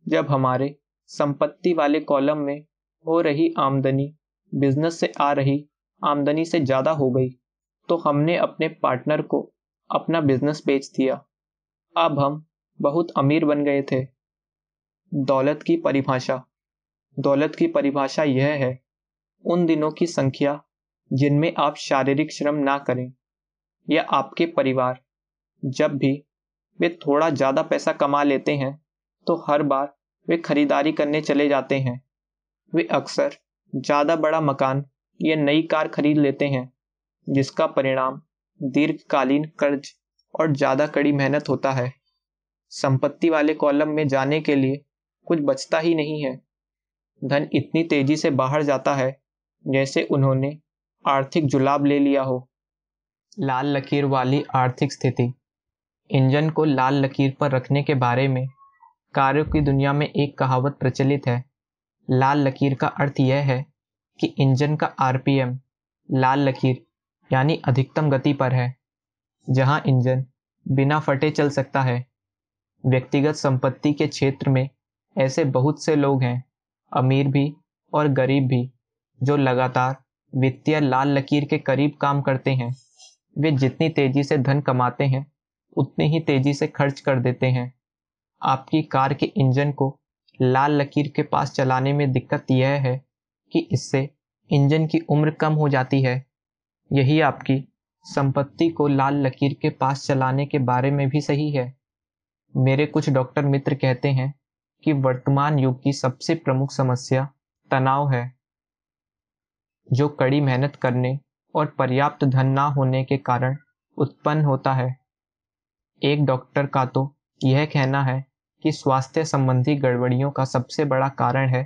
जब हमारे संपत्ति वाले कॉलम में हो रही आमदनी बिजनेस से आ रही आमदनी से ज़्यादा हो गई तो हमने अपने पार्टनर को अपना बिजनेस बेच दिया अब हम बहुत अमीर बन गए थे दौलत की परिभाषा दौलत की परिभाषा यह है उन दिनों की संख्या जिनमें आप शारीरिक श्रम ना करें या आपके परिवार जब भी वे थोड़ा ज़्यादा पैसा कमा लेते हैं तो हर बार वे खरीदारी करने चले जाते हैं वे अक्सर ज़्यादा बड़ा मकान या नई कार खरीद लेते हैं जिसका परिणाम दीर्घकालीन कर्ज और ज़्यादा कड़ी मेहनत होता है संपत्ति वाले कॉलम में जाने के लिए कुछ बचता ही नहीं है धन इतनी तेजी से बाहर जाता है जैसे उन्होंने आर्थिक जुलाब ले लिया हो लाल लकीर वाली आर्थिक स्थिति इंजन को लाल लकीर पर रखने के बारे में कार्यों की दुनिया में एक कहावत प्रचलित है लाल लकीर का अर्थ यह है कि इंजन का आरपीएम लाल लकीर यानी अधिकतम गति पर है जहां इंजन बिना फटे चल सकता है व्यक्तिगत संपत्ति के क्षेत्र में ऐसे बहुत से लोग हैं अमीर भी और गरीब भी जो लगातार वित्तीय लाल लकीर के करीब काम करते हैं वे जितनी तेजी से धन कमाते हैं उतनी ही तेजी से खर्च कर देते हैं आपकी कार के इंजन को लाल लकीर के पास चलाने में दिक्कत यह है कि इससे इंजन की उम्र कम हो जाती है यही आपकी संपत्ति को लाल लकीर के पास चलाने के बारे में भी सही है मेरे कुछ डॉक्टर मित्र कहते हैं कि वर्तमान युग की सबसे प्रमुख समस्या तनाव है जो कड़ी मेहनत करने और पर्याप्त धन ना होने के कारण उत्पन्न होता है एक डॉक्टर का तो यह कहना है कि स्वास्थ्य संबंधी गड़बड़ियों का सबसे बड़ा कारण है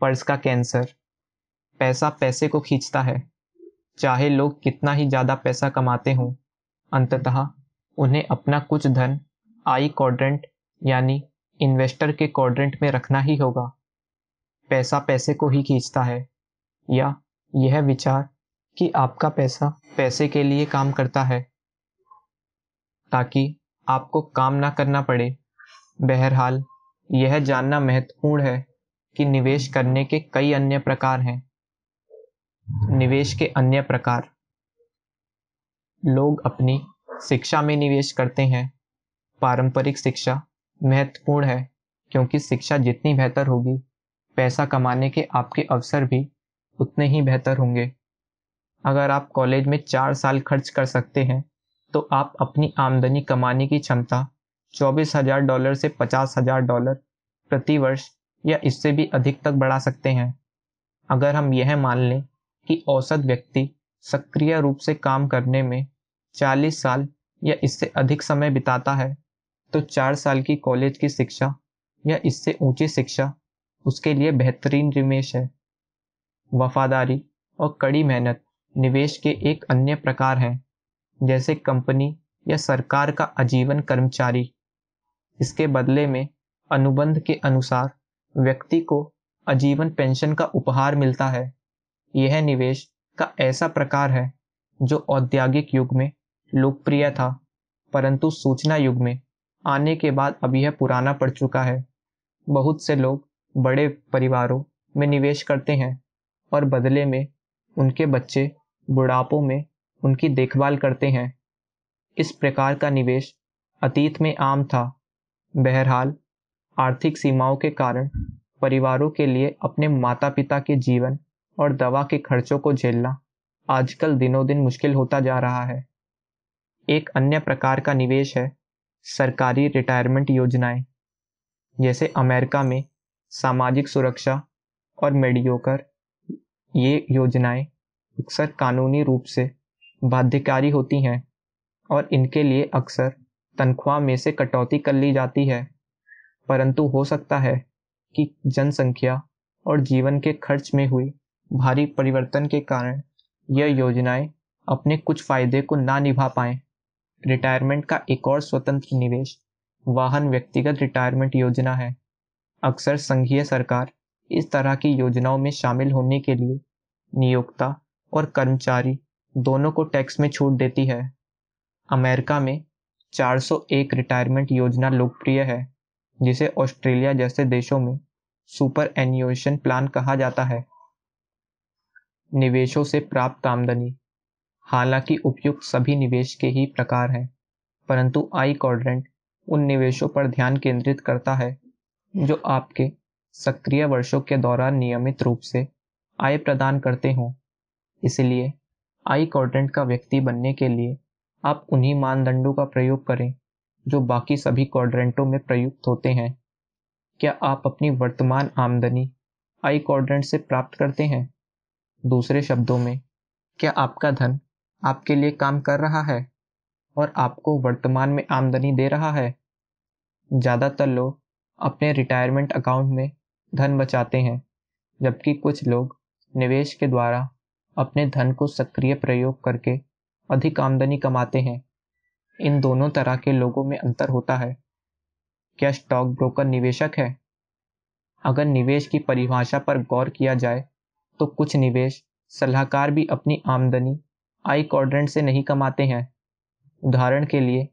पर्स का कैंसर पैसा पैसे को खींचता है चाहे लोग कितना ही ज़्यादा पैसा कमाते हों अंततः उन्हें अपना कुछ धन आई क्वाड्रेंट यानी इन्वेस्टर के क्वाड्रेंट में रखना ही होगा पैसा पैसे को ही खींचता है या यह विचार कि आपका पैसा पैसे के लिए काम करता है ताकि आपको काम ना करना पड़े बहरहाल यह जानना महत्वपूर्ण है कि निवेश करने के कई अन्य प्रकार हैं निवेश के अन्य प्रकार लोग अपनी शिक्षा में निवेश करते हैं पारंपरिक शिक्षा महत्वपूर्ण है क्योंकि शिक्षा जितनी बेहतर होगी पैसा कमाने के आपके अवसर भी उतने ही बेहतर होंगे अगर आप कॉलेज में चार साल खर्च कर सकते हैं तो आप अपनी आमदनी कमाने की क्षमता चौबीस हजार डॉलर से पचास हजार डॉलर प्रति वर्ष या इससे भी अधिक तक बढ़ा सकते हैं अगर हम यह मान लें कि औसत व्यक्ति सक्रिय रूप से काम करने में 40 साल या इससे अधिक समय बिताता है तो चार साल की कॉलेज की शिक्षा या इससे ऊंची शिक्षा उसके लिए बेहतरीन निवेश है वफादारी और कड़ी मेहनत निवेश के एक अन्य प्रकार हैं जैसे कंपनी या सरकार का आजीवन कर्मचारी इसके बदले में अनुबंध के अनुसार व्यक्ति को आजीवन पेंशन का उपहार मिलता है यह निवेश का ऐसा प्रकार है जो औद्योगिक युग में लोकप्रिय था परंतु सूचना युग में आने के बाद अब यह पुराना पड़ चुका है बहुत से लोग बड़े परिवारों में निवेश करते हैं और बदले में उनके बच्चे बुढ़ापों में उनकी देखभाल करते हैं इस प्रकार का निवेश अतीत में आम था बहरहाल आर्थिक सीमाओं के कारण परिवारों के लिए अपने माता पिता के जीवन और दवा के खर्चों को झेलना आजकल दिनों दिन मुश्किल होता जा रहा है एक अन्य प्रकार का निवेश है सरकारी रिटायरमेंट योजनाएं जैसे अमेरिका में सामाजिक सुरक्षा और मेडियोकर ये योजनाएं अक्सर कानूनी रूप से बाध्यकारी होती हैं और इनके लिए अक्सर तनख्वाह में से कटौती कर ली जाती है परंतु हो सकता है कि जनसंख्या और जीवन के खर्च में हुई भारी परिवर्तन के कारण यह योजनाएं अपने कुछ फायदे को ना निभा पाएं रिटायरमेंट का एक और स्वतंत्र निवेश वाहन व्यक्तिगत रिटायरमेंट योजना है अक्सर संघीय सरकार इस तरह की योजनाओं में शामिल होने के लिए नियोक्ता और कर्मचारी दोनों को टैक्स में छूट देती है अमेरिका में 401 रिटायरमेंट योजना लोकप्रिय है जिसे ऑस्ट्रेलिया जैसे देशों में सुपर एन्यूएशन प्लान कहा जाता है निवेशों से प्राप्त आमदनी हालांकि उपयुक्त सभी निवेश के ही प्रकार हैं परंतु आई क्वाड्रेंट उन निवेशों पर ध्यान केंद्रित करता है जो आपके सक्रिय वर्षों के दौरान नियमित रूप से आय प्रदान करते हों इसलिए आई क्वाड्रेंट का व्यक्ति बनने के लिए आप उन्हीं मानदंडों का प्रयोग करें जो बाकी सभी क्वाड्रेंटों में प्रयुक्त होते हैं क्या आप अपनी वर्तमान आमदनी आई क्वाड्रेंट से प्राप्त करते हैं दूसरे शब्दों में क्या आपका धन आपके लिए काम कर रहा है और आपको वर्तमान में आमदनी दे रहा है ज़्यादातर लोग अपने रिटायरमेंट अकाउंट में धन बचाते हैं जबकि कुछ लोग निवेश के द्वारा अपने धन को सक्रिय प्रयोग करके अधिक आमदनी कमाते हैं इन दोनों तरह के लोगों में अंतर होता है क्या स्टॉक ब्रोकर निवेशक है अगर निवेश की परिभाषा पर गौर किया जाए तो कुछ निवेश सलाहकार भी अपनी आमदनी आई क्वाड्रेंट से नहीं कमाते हैं उदाहरण के लिए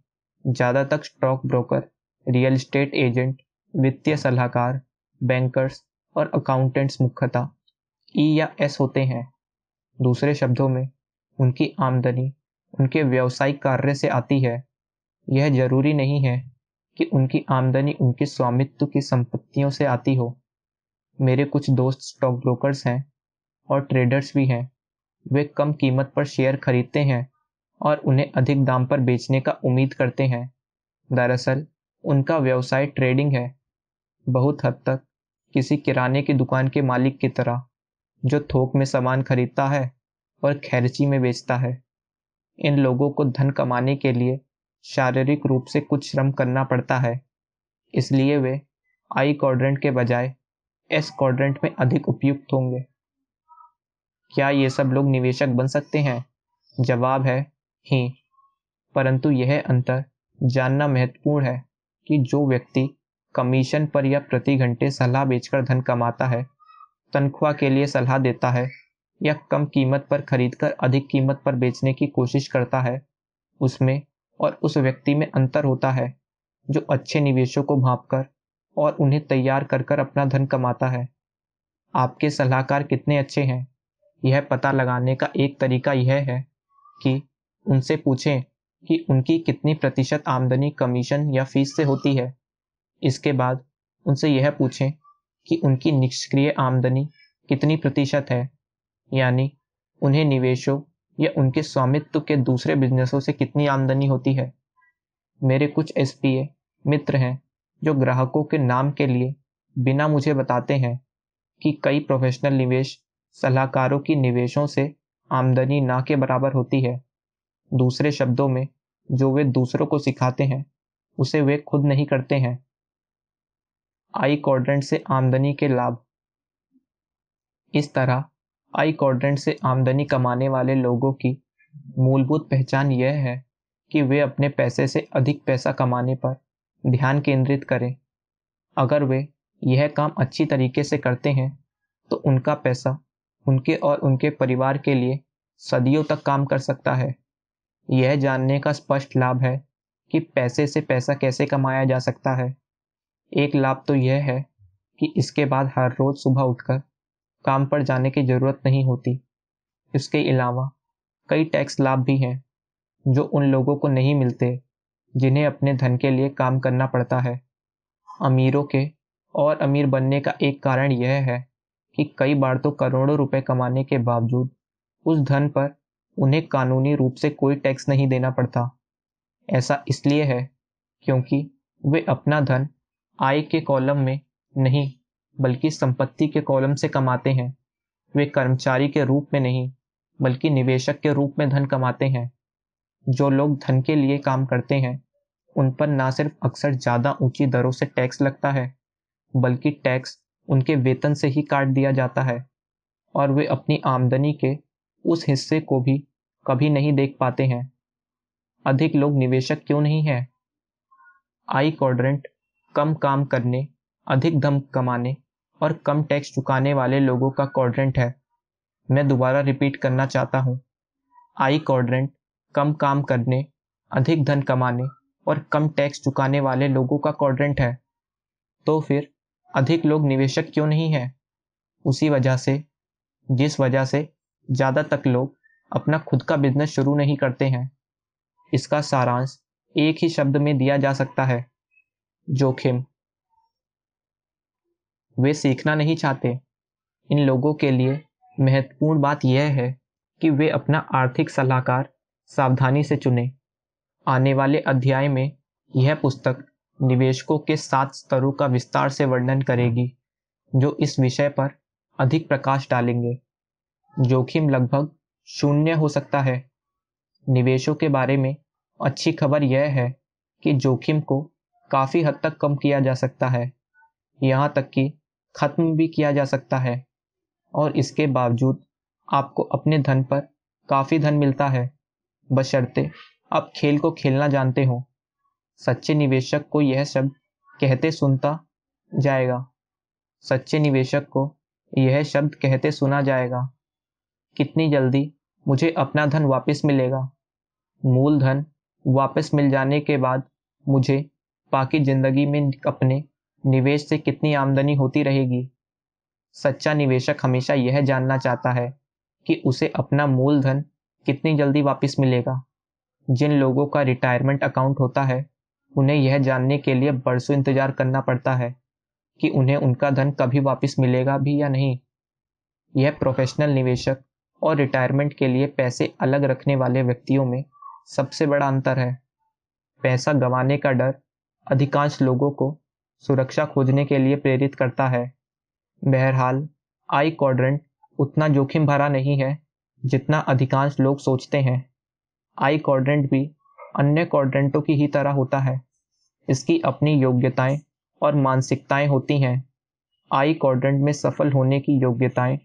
ज़्यादातर stock broker real estate agent वित्तीय सलाहकार बैंकर्स और अकाउंटेंट्स मुख्यतः ई e या एस होते हैं दूसरे शब्दों में उनकी आमदनी उनके व्यावसायिक कार्य से आती है यह जरूरी नहीं है कि उनकी आमदनी उनके स्वामित्व की संपत्तियों से आती हो मेरे कुछ दोस्त स्टॉक ब्रोकर्स हैं और ट्रेडर्स भी हैं वे कम कीमत पर शेयर खरीदते हैं और उन्हें अधिक दाम पर बेचने का उम्मीद करते हैं दरअसल उनका व्यवसाय ट्रेडिंग है बहुत हद तक किसी किराने की दुकान के मालिक की तरह जो थोक में सामान खरीदता है और खैरची में बेचता है इन लोगों को धन कमाने के लिए शारीरिक रूप से कुछ श्रम करना पड़ता है इसलिए वे आई क्वाड्रेंट के बजाय एस क्वाड्रेंट में अधिक उपयुक्त होंगे क्या ये सब लोग निवेशक बन सकते हैं जवाब है ही परंतु यह अंतर जानना महत्वपूर्ण है कि जो व्यक्ति कमीशन पर या प्रति घंटे सलाह बेचकर धन कमाता है तनख्वाह के लिए सलाह देता है या कम कीमत पर खरीदकर अधिक कीमत पर बेचने की कोशिश करता है उसमें और उस व्यक्ति में अंतर होता है जो अच्छे निवेशों को भाप कर और उन्हें तैयार कर कर अपना धन कमाता है आपके सलाहकार कितने अच्छे हैं यह पता लगाने का एक तरीका यह है कि उनसे पूछें कि उनकी कितनी प्रतिशत आमदनी कमीशन या फीस से होती है इसके बाद उनसे यह पूछें कि उनकी निष्क्रिय आमदनी कितनी प्रतिशत है यानी उन्हें निवेशों या उनके स्वामित्व के दूसरे बिजनेसों से कितनी आमदनी होती है मेरे कुछ एस मित्र हैं जो ग्राहकों के नाम के लिए बिना मुझे बताते हैं कि कई प्रोफेशनल निवेश सलाहकारों की निवेशों से आमदनी ना के बराबर होती है दूसरे शब्दों में जो वे दूसरों को सिखाते हैं उसे वे खुद नहीं करते हैं आई क्वाड्रेंट से आमदनी के लाभ इस तरह आई क्वाड्रेंट से आमदनी कमाने वाले लोगों की मूलभूत पहचान यह है कि वे अपने पैसे से अधिक पैसा कमाने पर ध्यान केंद्रित करें अगर वे यह काम अच्छी तरीके से करते हैं तो उनका पैसा उनके और उनके परिवार के लिए सदियों तक काम कर सकता है यह जानने का स्पष्ट लाभ है कि पैसे से पैसा कैसे कमाया जा सकता है एक लाभ तो यह है कि इसके बाद हर रोज़ सुबह उठकर काम पर जाने की ज़रूरत नहीं होती इसके अलावा कई टैक्स लाभ भी हैं जो उन लोगों को नहीं मिलते जिन्हें अपने धन के लिए काम करना पड़ता है अमीरों के और अमीर बनने का एक कारण यह है कि कई बार तो करोड़ों रुपए कमाने के बावजूद उस धन पर उन्हें कानूनी रूप से कोई टैक्स नहीं देना पड़ता ऐसा इसलिए है क्योंकि वे अपना धन आय के कॉलम में नहीं बल्कि संपत्ति के कॉलम से कमाते हैं वे कर्मचारी के रूप में नहीं बल्कि निवेशक के रूप में धन कमाते हैं जो लोग धन के लिए काम करते हैं उन पर ना सिर्फ अक्सर ज़्यादा ऊंची दरों से टैक्स लगता है बल्कि टैक्स उनके वेतन से ही काट दिया जाता है और वे अपनी आमदनी के उस हिस्से को भी कभी नहीं देख पाते हैं अधिक लोग निवेशक क्यों नहीं हैं आई कॉर्डरेंट कम काम करने अधिक धम कमाने और कम टैक्स चुकाने वाले लोगों का कॉर्डरेंट है मैं दोबारा रिपीट करना चाहता हूँ आई कॉर्डरेंट कम काम करने अधिक धन कमाने और कम टैक्स चुकाने वाले लोगों का कॉर्डरेंट है तो फिर अधिक लोग निवेशक क्यों नहीं है उसी वजह से जिस वजह से ज़्यादा तक लोग अपना खुद का बिजनेस शुरू नहीं करते हैं इसका सारांश एक ही शब्द में दिया जा सकता है जोखिम वे सीखना नहीं चाहते इन लोगों के लिए महत्वपूर्ण बात यह है कि वे अपना आर्थिक सलाहकार सावधानी से चुने आने वाले अध्याय में यह पुस्तक निवेशकों के सात स्तरों का विस्तार से वर्णन करेगी जो इस विषय पर अधिक प्रकाश डालेंगे जोखिम लगभग शून्य हो सकता है निवेशों के बारे में अच्छी खबर यह है कि जोखिम को काफ़ी हद तक कम किया जा सकता है यहाँ तक कि खत्म भी किया जा सकता है और इसके बावजूद आपको अपने धन पर काफ़ी धन मिलता है बशर्ते आप खेल को खेलना जानते हो सच्चे निवेशक को यह शब्द कहते सुनता जाएगा सच्चे निवेशक को यह शब्द कहते सुना जाएगा कितनी जल्दी मुझे अपना धन वापस मिलेगा मूल धन वापस मिल जाने के बाद मुझे बाकी जिंदगी में अपने निवेश से कितनी आमदनी होती रहेगी सच्चा निवेशक हमेशा यह जानना चाहता है कि उसे अपना मूलधन कितनी जल्दी वापस मिलेगा जिन लोगों का रिटायरमेंट अकाउंट होता है उन्हें यह जानने के लिए बरसों इंतजार करना पड़ता है कि उन्हें उनका धन कभी वापस मिलेगा भी या नहीं यह प्रोफेशनल निवेशक और रिटायरमेंट के लिए पैसे अलग रखने वाले व्यक्तियों में सबसे बड़ा अंतर है पैसा गंवाने का डर अधिकांश लोगों को सुरक्षा खोजने के लिए प्रेरित करता है बहरहाल आई क्वाड्रेंट उतना जोखिम भरा नहीं है जितना अधिकांश लोग सोचते हैं आई क्वाड्रेंट भी अन्य क्वाड्रेंटों की ही तरह होता है इसकी अपनी योग्यताएं और मानसिकताएं होती हैं आई क्वाड्रेंट में सफल होने की योग्यताएं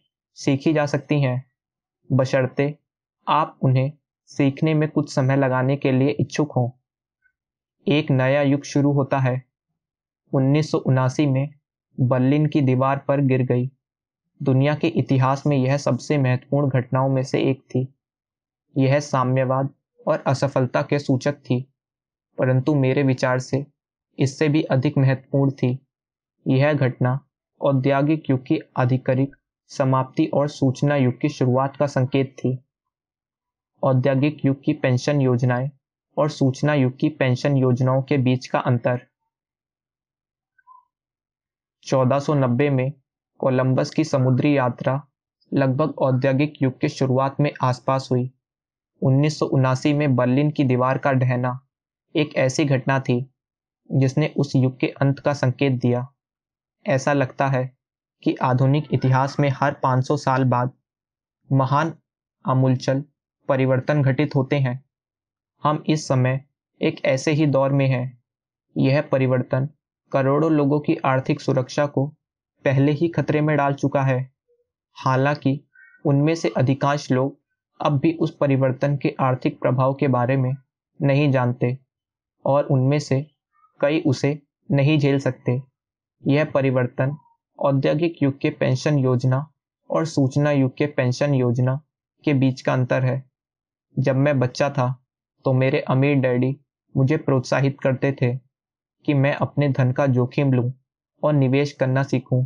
सीखी जा सकती हैं बशर्ते आप उन्हें सीखने में कुछ समय लगाने के लिए इच्छुक हों एक नया युग शुरू होता है उन्नीस में बर्लिन की दीवार पर गिर गई दुनिया के इतिहास में यह सबसे महत्वपूर्ण घटनाओं में से एक थी यह साम्यवाद और असफलता के सूचक थी परंतु मेरे विचार से इससे भी अधिक महत्वपूर्ण थी यह घटना औद्योगिक युग की आधिकारिक समाप्ति और सूचना युग की शुरुआत का संकेत थी औद्योगिक युग की पेंशन योजनाएं और सूचना युग की पेंशन योजनाओं के बीच का अंतर 1490 में कोलंबस की समुद्री यात्रा लगभग औद्योगिक युग के शुरुआत में आसपास हुई उन्नीस में बर्लिन की दीवार का ढहना एक ऐसी घटना थी जिसने उस युग के अंत का संकेत दिया ऐसा लगता है कि आधुनिक इतिहास में हर 500 साल बाद महान अमूलचल परिवर्तन घटित होते हैं हम इस समय एक ऐसे ही दौर में हैं यह परिवर्तन करोड़ों लोगों की आर्थिक सुरक्षा को पहले ही खतरे में डाल चुका है हालांकि उनमें से अधिकांश लोग अब भी उस परिवर्तन के आर्थिक प्रभाव के बारे में नहीं जानते और उनमें से कई उसे नहीं झेल सकते यह परिवर्तन औद्योगिक युग के पेंशन योजना और सूचना युग के पेंशन योजना के बीच का अंतर है जब मैं बच्चा था तो मेरे अमीर डैडी मुझे प्रोत्साहित करते थे कि मैं अपने धन का जोखिम लूं और निवेश करना सीखूं।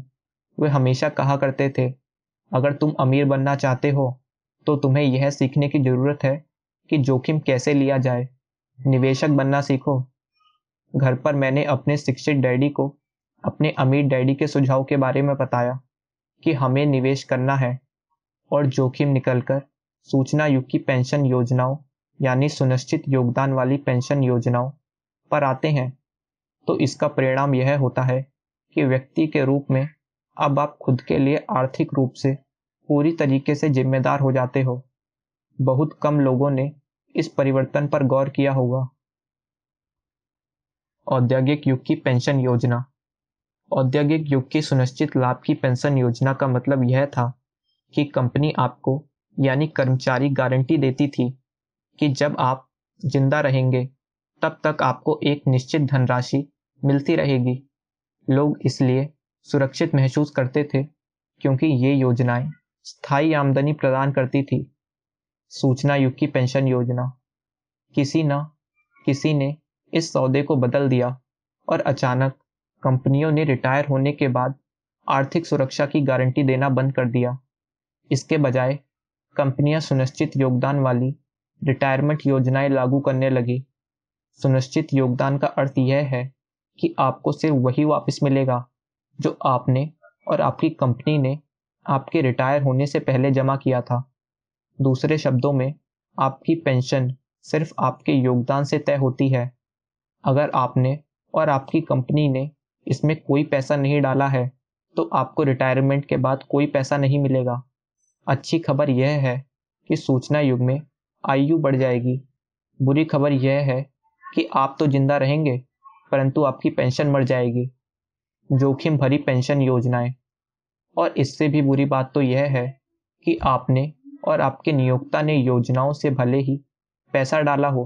वे हमेशा कहा करते थे अगर तुम अमीर बनना चाहते हो तो तुम्हें यह सीखने की जरूरत है कि जोखिम कैसे लिया जाए निवेशक बनना सीखो घर पर मैंने अपने शिक्षित डैडी को अपने अमीर डैडी के सुझाव के बारे में बताया कि हमें निवेश करना है और जोखिम निकलकर सूचना युग की पेंशन योजनाओं यानी सुनिश्चित योगदान वाली पेंशन योजनाओं पर आते हैं तो इसका परिणाम यह होता है कि व्यक्ति के रूप में अब आप खुद के लिए आर्थिक रूप से पूरी तरीके से जिम्मेदार हो जाते हो बहुत कम लोगों ने इस परिवर्तन पर गौर किया होगा औद्योगिक युग की पेंशन योजना औद्योगिक युग की सुनिश्चित लाभ की पेंशन योजना का मतलब यह था कि कंपनी आपको यानी कर्मचारी गारंटी देती थी कि जब आप जिंदा रहेंगे तब तक आपको एक निश्चित धनराशि मिलती रहेगी लोग इसलिए सुरक्षित महसूस करते थे क्योंकि ये योजनाएं स्थायी आमदनी प्रदान करती थी सूचना युग की पेंशन योजना किसी न किसी ने इस सौदे को बदल दिया और अचानक कंपनियों ने रिटायर होने के बाद आर्थिक सुरक्षा की गारंटी देना बंद कर दिया इसके बजाय कंपनियां सुनिश्चित योगदान वाली रिटायरमेंट योजनाएं लागू करने लगी सुनिश्चित योगदान का अर्थ यह है कि आपको सिर्फ वही वापस मिलेगा जो आपने और आपकी कंपनी ने आपके रिटायर होने से पहले जमा किया था दूसरे शब्दों में आपकी पेंशन सिर्फ आपके योगदान से तय होती है अगर आपने और आपकी कंपनी ने इसमें कोई पैसा नहीं डाला है तो आपको रिटायरमेंट के बाद कोई पैसा नहीं मिलेगा अच्छी खबर यह है कि सूचना युग में आयु बढ़ जाएगी बुरी खबर यह है कि आप तो जिंदा रहेंगे परंतु आपकी पेंशन मर जाएगी जोखिम भरी पेंशन योजनाएं और इससे भी बुरी बात तो यह है कि आपने और आपके नियोक्ता ने योजनाओं से भले ही पैसा डाला हो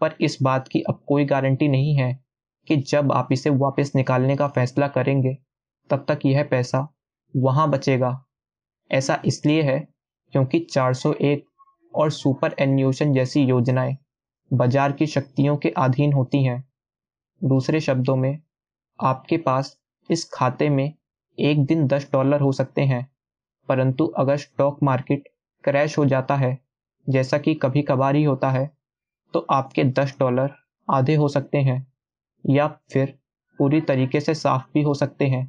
पर इस बात की अब कोई गारंटी नहीं है कि जब आप इसे वापस निकालने का फैसला करेंगे तब तक यह पैसा वहाँ बचेगा ऐसा इसलिए है क्योंकि 401 और सुपर एन्यूशन जैसी योजनाएं बाजार की शक्तियों के अधीन होती हैं दूसरे शब्दों में आपके पास इस खाते में एक दिन दस डॉलर हो सकते हैं परंतु अगर स्टॉक मार्केट क्रैश हो जाता है जैसा कि कभी कभार ही होता है तो आपके दस डॉलर आधे हो सकते हैं या फिर पूरी तरीके से साफ भी हो सकते हैं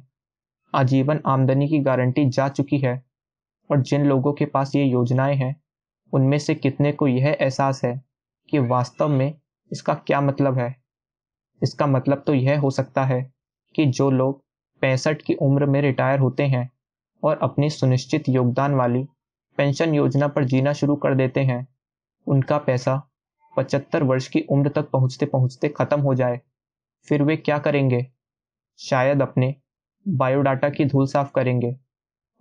आजीवन आमदनी की गारंटी जा चुकी है और जिन लोगों के पास ये योजनाएं हैं उनमें से कितने को यह एहसास है कि वास्तव में इसका क्या मतलब है इसका मतलब तो यह हो सकता है कि जो लोग पैंसठ की उम्र में रिटायर होते हैं और अपनी सुनिश्चित योगदान वाली पेंशन योजना पर जीना शुरू कर देते हैं उनका पैसा पचहत्तर वर्ष की उम्र तक पहुंचते पहुंचते ख़त्म हो जाए फिर वे क्या करेंगे शायद अपने बायोडाटा की धूल साफ करेंगे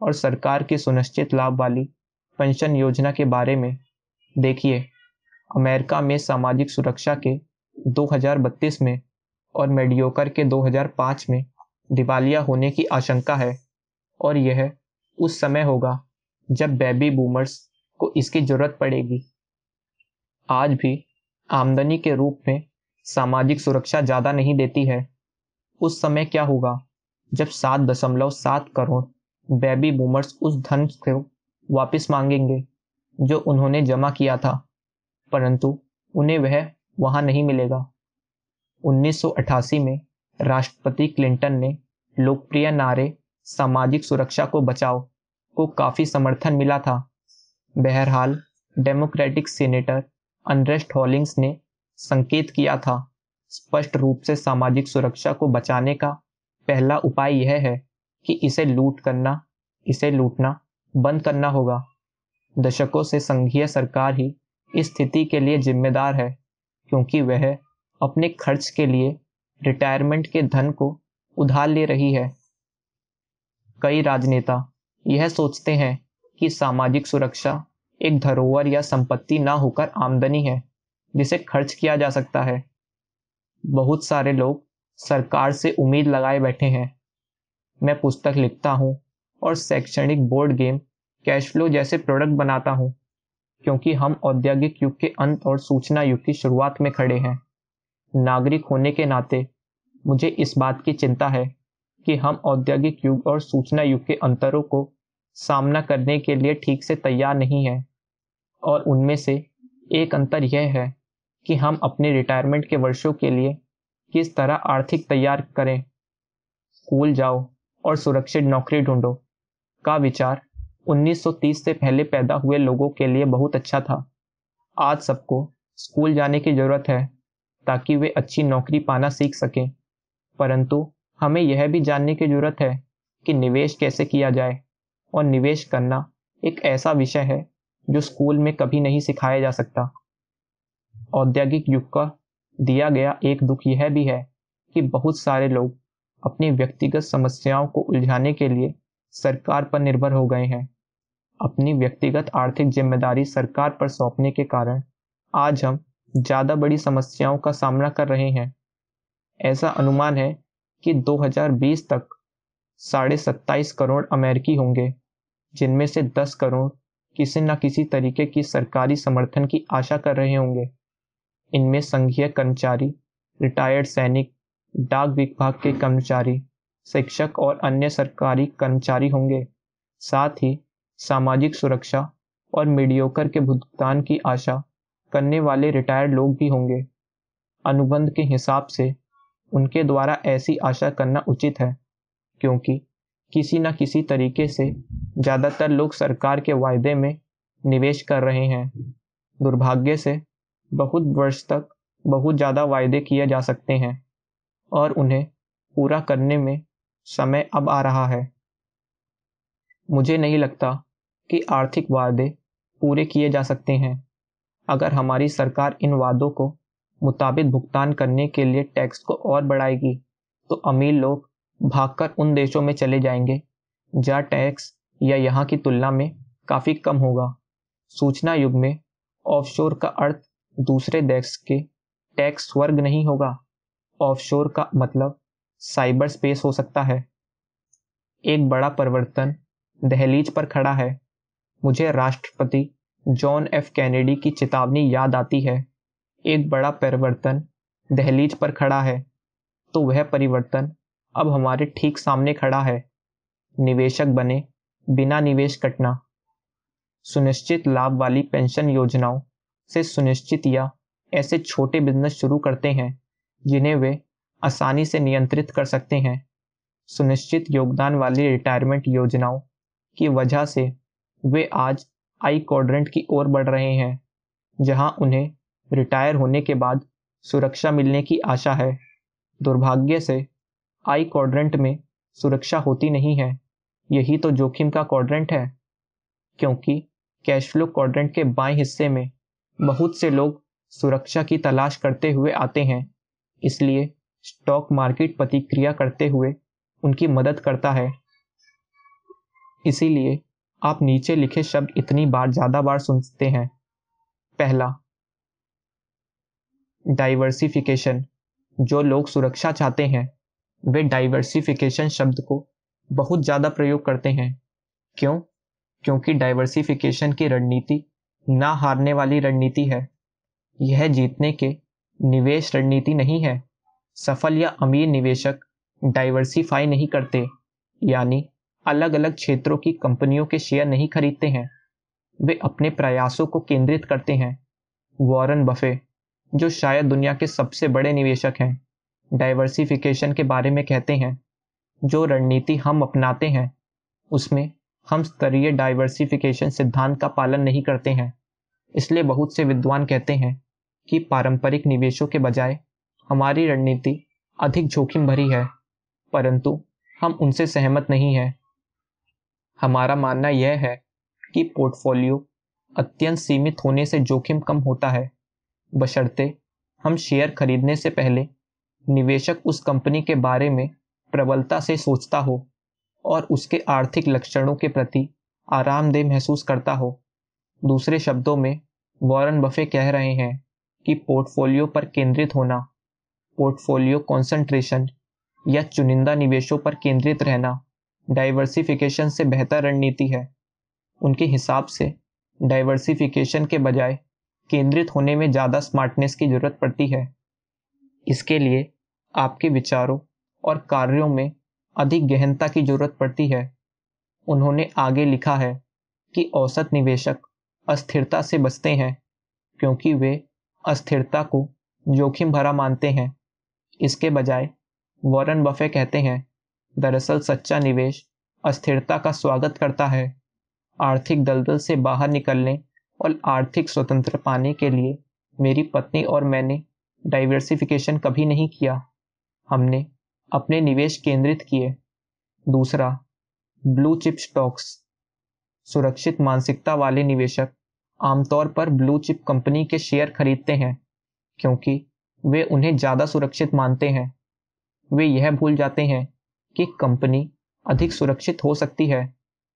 और सरकार की सुनिश्चित लाभ वाली पेंशन योजना के बारे में देखिए अमेरिका में सामाजिक सुरक्षा के 2032 में और मेडियोकर के 2005 में दिवालिया होने की आशंका है और यह उस समय होगा जब बेबी बूमर्स को इसकी जरूरत पड़ेगी आज भी आमदनी के रूप में सामाजिक सुरक्षा ज़्यादा नहीं देती है उस समय क्या होगा जब सात दशमलव सात करोड़ बेबी बूमर्स उस धन को वापस मांगेंगे जो उन्होंने जमा किया था परंतु उन्हें वह वहां नहीं मिलेगा 1988 में राष्ट्रपति क्लिंटन ने लोकप्रिय नारे सामाजिक सुरक्षा को बचाओ को काफ़ी समर्थन मिला था बहरहाल डेमोक्रेटिक सीनेटर अनरेस्ट हॉलिंग्स ने संकेत किया था स्पष्ट रूप से सामाजिक सुरक्षा को बचाने का पहला उपाय यह है कि इसे लूट करना इसे लूटना बंद करना होगा दशकों से संघीय सरकार ही इस स्थिति के लिए जिम्मेदार है क्योंकि वह अपने खर्च के लिए रिटायरमेंट के धन को उधार ले रही है कई राजनेता यह सोचते हैं कि सामाजिक सुरक्षा एक धरोहर या संपत्ति ना होकर आमदनी है जिसे खर्च किया जा सकता है बहुत सारे लोग सरकार से उम्मीद लगाए बैठे हैं मैं पुस्तक लिखता हूँ और शैक्षणिक बोर्ड गेम कैश फ्लो जैसे प्रोडक्ट बनाता हूँ क्योंकि हम औद्योगिक युग के अंत और सूचना युग की शुरुआत में खड़े हैं नागरिक होने के नाते मुझे इस बात की चिंता है कि हम औद्योगिक युग और सूचना युग के अंतरों को सामना करने के लिए ठीक से तैयार नहीं है और उनमें से एक अंतर यह है कि हम अपने रिटायरमेंट के वर्षों के लिए किस तरह आर्थिक तैयार करें स्कूल जाओ और सुरक्षित नौकरी ढूंढो का विचार 1930 से पहले पैदा हुए लोगों के लिए बहुत अच्छा था आज सबको स्कूल जाने की ज़रूरत है ताकि वे अच्छी नौकरी पाना सीख सकें परंतु हमें यह भी जानने की जरूरत है कि निवेश कैसे किया जाए और निवेश करना एक ऐसा विषय है जो स्कूल में कभी नहीं सिखाया जा सकता औद्योगिक युग का दिया गया एक दुख यह भी है कि बहुत सारे लोग अपनी व्यक्तिगत समस्याओं को उलझाने के लिए सरकार पर निर्भर हो गए हैं अपनी व्यक्तिगत आर्थिक जिम्मेदारी सरकार पर सौंपने के कारण आज हम ज़्यादा बड़ी समस्याओं का सामना कर रहे हैं ऐसा अनुमान है कि 2020 तक साढ़े सत्ताईस करोड़ अमेरिकी होंगे जिनमें से 10 करोड़ किसी न किसी तरीके की सरकारी समर्थन की आशा कर रहे होंगे इनमें संघीय कर्मचारी रिटायर्ड सैनिक डाक विभाग के कर्मचारी शिक्षक और अन्य सरकारी कर्मचारी होंगे साथ ही सामाजिक सुरक्षा और मीडियोकर के भुगतान की आशा करने वाले रिटायर्ड लोग भी होंगे अनुबंध के हिसाब से उनके द्वारा ऐसी आशा करना उचित है क्योंकि किसी न किसी तरीके से ज़्यादातर लोग सरकार के वायदे में निवेश कर रहे हैं दुर्भाग्य से बहुत वर्ष तक बहुत ज़्यादा वायदे किए जा सकते हैं और उन्हें पूरा करने में समय अब आ रहा है मुझे नहीं लगता कि आर्थिक वायदे पूरे किए जा सकते हैं अगर हमारी सरकार इन वादों को मुताबिक भुगतान करने के लिए टैक्स को और बढ़ाएगी तो अमीर लोग भागकर उन देशों में चले जाएंगे जहाँ टैक्स या यहाँ की तुलना में काफ़ी कम होगा सूचना युग में ऑफशोर का अर्थ दूसरे देश के टैक्स स्वर्ग नहीं होगा ऑफशोर का मतलब साइबर स्पेस हो सकता है एक बड़ा परिवर्तन दहलीज पर खड़ा है मुझे राष्ट्रपति जॉन एफ कैनेडी की चेतावनी याद आती है एक बड़ा परिवर्तन दहलीज पर खड़ा है तो वह परिवर्तन अब हमारे ठीक सामने खड़ा है निवेशक बने बिना निवेश कटना सुनिश्चित लाभ वाली पेंशन योजनाओं से सुनिश्चित या ऐसे छोटे बिजनेस शुरू करते हैं जिन्हें वे आसानी से नियंत्रित कर सकते हैं सुनिश्चित योगदान वाली रिटायरमेंट योजनाओं की वजह से वे आज आई क्वाड्रेंट की ओर बढ़ रहे हैं जहां उन्हें रिटायर होने के बाद सुरक्षा मिलने की आशा है दुर्भाग्य से आई क्वाड्रेंट में सुरक्षा होती नहीं है यही तो जोखिम का क्वाड्रेंट है क्योंकि कैश फ्लो क्वाड्रेंट के बाएं हिस्से में बहुत से लोग सुरक्षा की तलाश करते हुए आते हैं इसलिए स्टॉक मार्केट प्रतिक्रिया करते हुए उनकी मदद करता है इसीलिए आप नीचे लिखे शब्द इतनी बार ज़्यादा बार सुनते हैं पहला डाइवर्सिफिकेशन जो लोग सुरक्षा चाहते हैं वे डाइवर्सिफिकेशन शब्द को बहुत ज़्यादा प्रयोग करते हैं क्यों क्योंकि डाइवर्सिफिकेशन की रणनीति ना हारने वाली रणनीति है यह जीतने के निवेश रणनीति नहीं है सफल या अमीर निवेशक डाइवर्सिफाई नहीं करते यानी अलग अलग क्षेत्रों की कंपनियों के शेयर नहीं खरीदते हैं वे अपने प्रयासों को केंद्रित करते हैं वॉरेन बफे जो शायद दुनिया के सबसे बड़े निवेशक हैं डाइवर्सिफिकेशन के बारे में कहते हैं जो रणनीति हम अपनाते हैं उसमें हम स्तरीय डाइवर्सिफिकेशन सिद्धांत का पालन नहीं करते हैं इसलिए बहुत से विद्वान कहते हैं कि पारंपरिक निवेशों के बजाय हमारी रणनीति अधिक जोखिम भरी है परंतु हम उनसे सहमत नहीं हैं हमारा मानना यह है कि पोर्टफोलियो अत्यंत सीमित होने से जोखिम कम होता है बशर्ते हम शेयर खरीदने से पहले निवेशक उस कंपनी के बारे में प्रबलता से सोचता हो और उसके आर्थिक लक्षणों के प्रति आरामदेह महसूस करता हो दूसरे शब्दों में वॉरेन बफे कह रहे हैं कि पोर्टफोलियो पर केंद्रित होना पोर्टफोलियो कंसंट्रेशन या चुनिंदा निवेशों पर केंद्रित रहना डाइवर्सिफिकेशन से बेहतर रणनीति है उनके हिसाब से डाइवर्सिफिकेशन के बजाय केंद्रित होने में ज़्यादा स्मार्टनेस की ज़रूरत पड़ती है इसके लिए आपके विचारों और कार्यों में अधिक गहनता की ज़रूरत पड़ती है उन्होंने आगे लिखा है कि औसत निवेशक अस्थिरता से बचते हैं क्योंकि वे अस्थिरता को जोखिम भरा मानते हैं इसके बजाय वॉरेन बफे कहते हैं दरअसल सच्चा निवेश अस्थिरता का स्वागत करता है आर्थिक दलदल से बाहर निकलने और आर्थिक स्वतंत्र पाने के लिए मेरी पत्नी और मैंने डाइवर्सिफिकेशन कभी नहीं किया हमने अपने निवेश केंद्रित किए दूसरा ब्लू चिप स्टॉक्स सुरक्षित मानसिकता वाले निवेशक आमतौर पर ब्लू चिप कंपनी के शेयर खरीदते हैं क्योंकि वे उन्हें ज़्यादा सुरक्षित मानते हैं वे यह भूल जाते हैं कि कंपनी अधिक सुरक्षित हो सकती है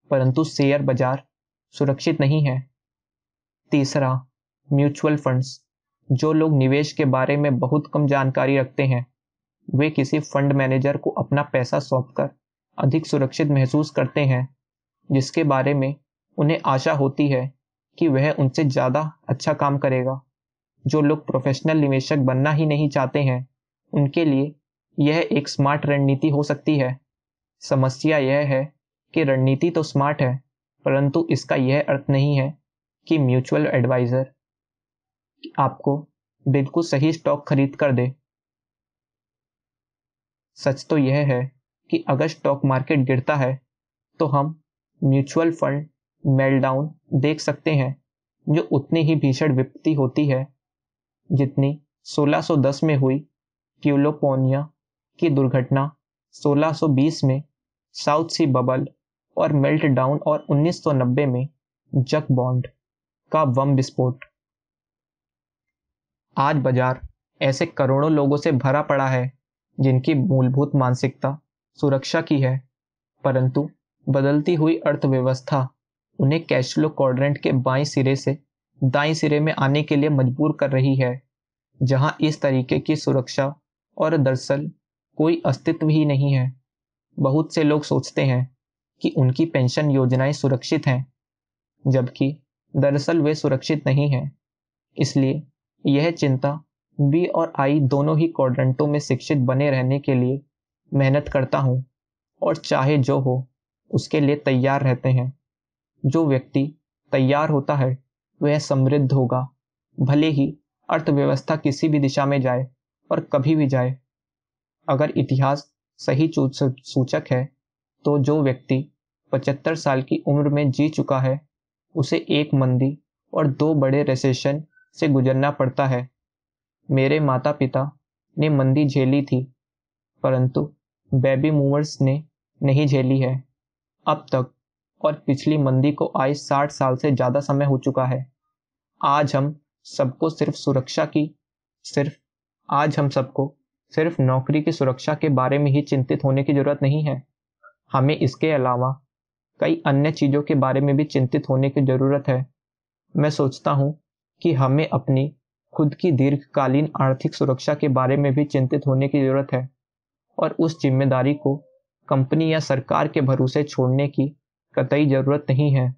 परंतु शेयर बाजार सुरक्षित नहीं है तीसरा म्यूचुअल फंड्स जो लोग निवेश के बारे में बहुत कम जानकारी रखते हैं वे किसी फंड मैनेजर को अपना पैसा सौंपकर अधिक सुरक्षित महसूस करते हैं जिसके बारे में उन्हें आशा होती है कि वह उनसे ज़्यादा अच्छा काम करेगा जो लोग प्रोफेशनल निवेशक बनना ही नहीं चाहते हैं उनके लिए यह एक स्मार्ट रणनीति हो सकती है समस्या यह है कि रणनीति तो स्मार्ट है परंतु इसका यह अर्थ नहीं है कि म्यूचुअल एडवाइज़र आपको बिल्कुल सही स्टॉक खरीद कर दे सच तो यह है कि अगर स्टॉक मार्केट गिरता है तो हम म्यूचुअल फंड मेलडाउन देख सकते हैं जो उतनी ही भीषण विपत्ति होती है जितनी 1610 में हुई क्यूलोपोनिया की दुर्घटना 1620 में साउथ सी बबल और मेल्ट डाउन और 1990 में जक बॉन्ड का बम विस्फोट आज बाजार ऐसे करोड़ों लोगों से भरा पड़ा है जिनकी मूलभूत मानसिकता सुरक्षा की है परंतु बदलती हुई अर्थव्यवस्था उन्हें कैशलो कॉर्डरेंट के बाएं सिरे से दाएं सिरे में आने के लिए मजबूर कर रही है जहां इस तरीके की सुरक्षा और दरअसल कोई अस्तित्व ही नहीं है बहुत से लोग सोचते हैं कि उनकी पेंशन योजनाएं सुरक्षित हैं जबकि दरअसल वे सुरक्षित नहीं हैं इसलिए यह चिंता बी और आई दोनों ही क्वाड्रेंटों में शिक्षित बने रहने के लिए मेहनत करता हूँ और चाहे जो हो उसके लिए तैयार रहते हैं जो व्यक्ति तैयार होता है वह समृद्ध होगा भले ही अर्थव्यवस्था किसी भी दिशा में जाए और कभी भी जाए अगर इतिहास सही सूचक है तो जो व्यक्ति 75 साल की उम्र में जी चुका है उसे एक मंदी और दो बड़े रेसेशन से गुजरना पड़ता है मेरे माता पिता ने मंदी झेली थी परंतु बेबी मूवर्स ने नहीं झेली है अब तक और पिछली मंदी को आए साठ साल से ज़्यादा समय हो चुका है आज हम सबको सिर्फ सुरक्षा की सिर्फ आज हम सबको सिर्फ नौकरी की सुरक्षा के बारे में ही चिंतित होने की जरूरत नहीं है हमें इसके अलावा कई अन्य चीज़ों के बारे में भी चिंतित होने की ज़रूरत है मैं सोचता हूँ कि हमें अपनी खुद की दीर्घकालीन आर्थिक सुरक्षा के बारे में भी चिंतित होने की ज़रूरत है और उस जिम्मेदारी को कंपनी या सरकार के भरोसे छोड़ने की कतई ज़रूरत नहीं है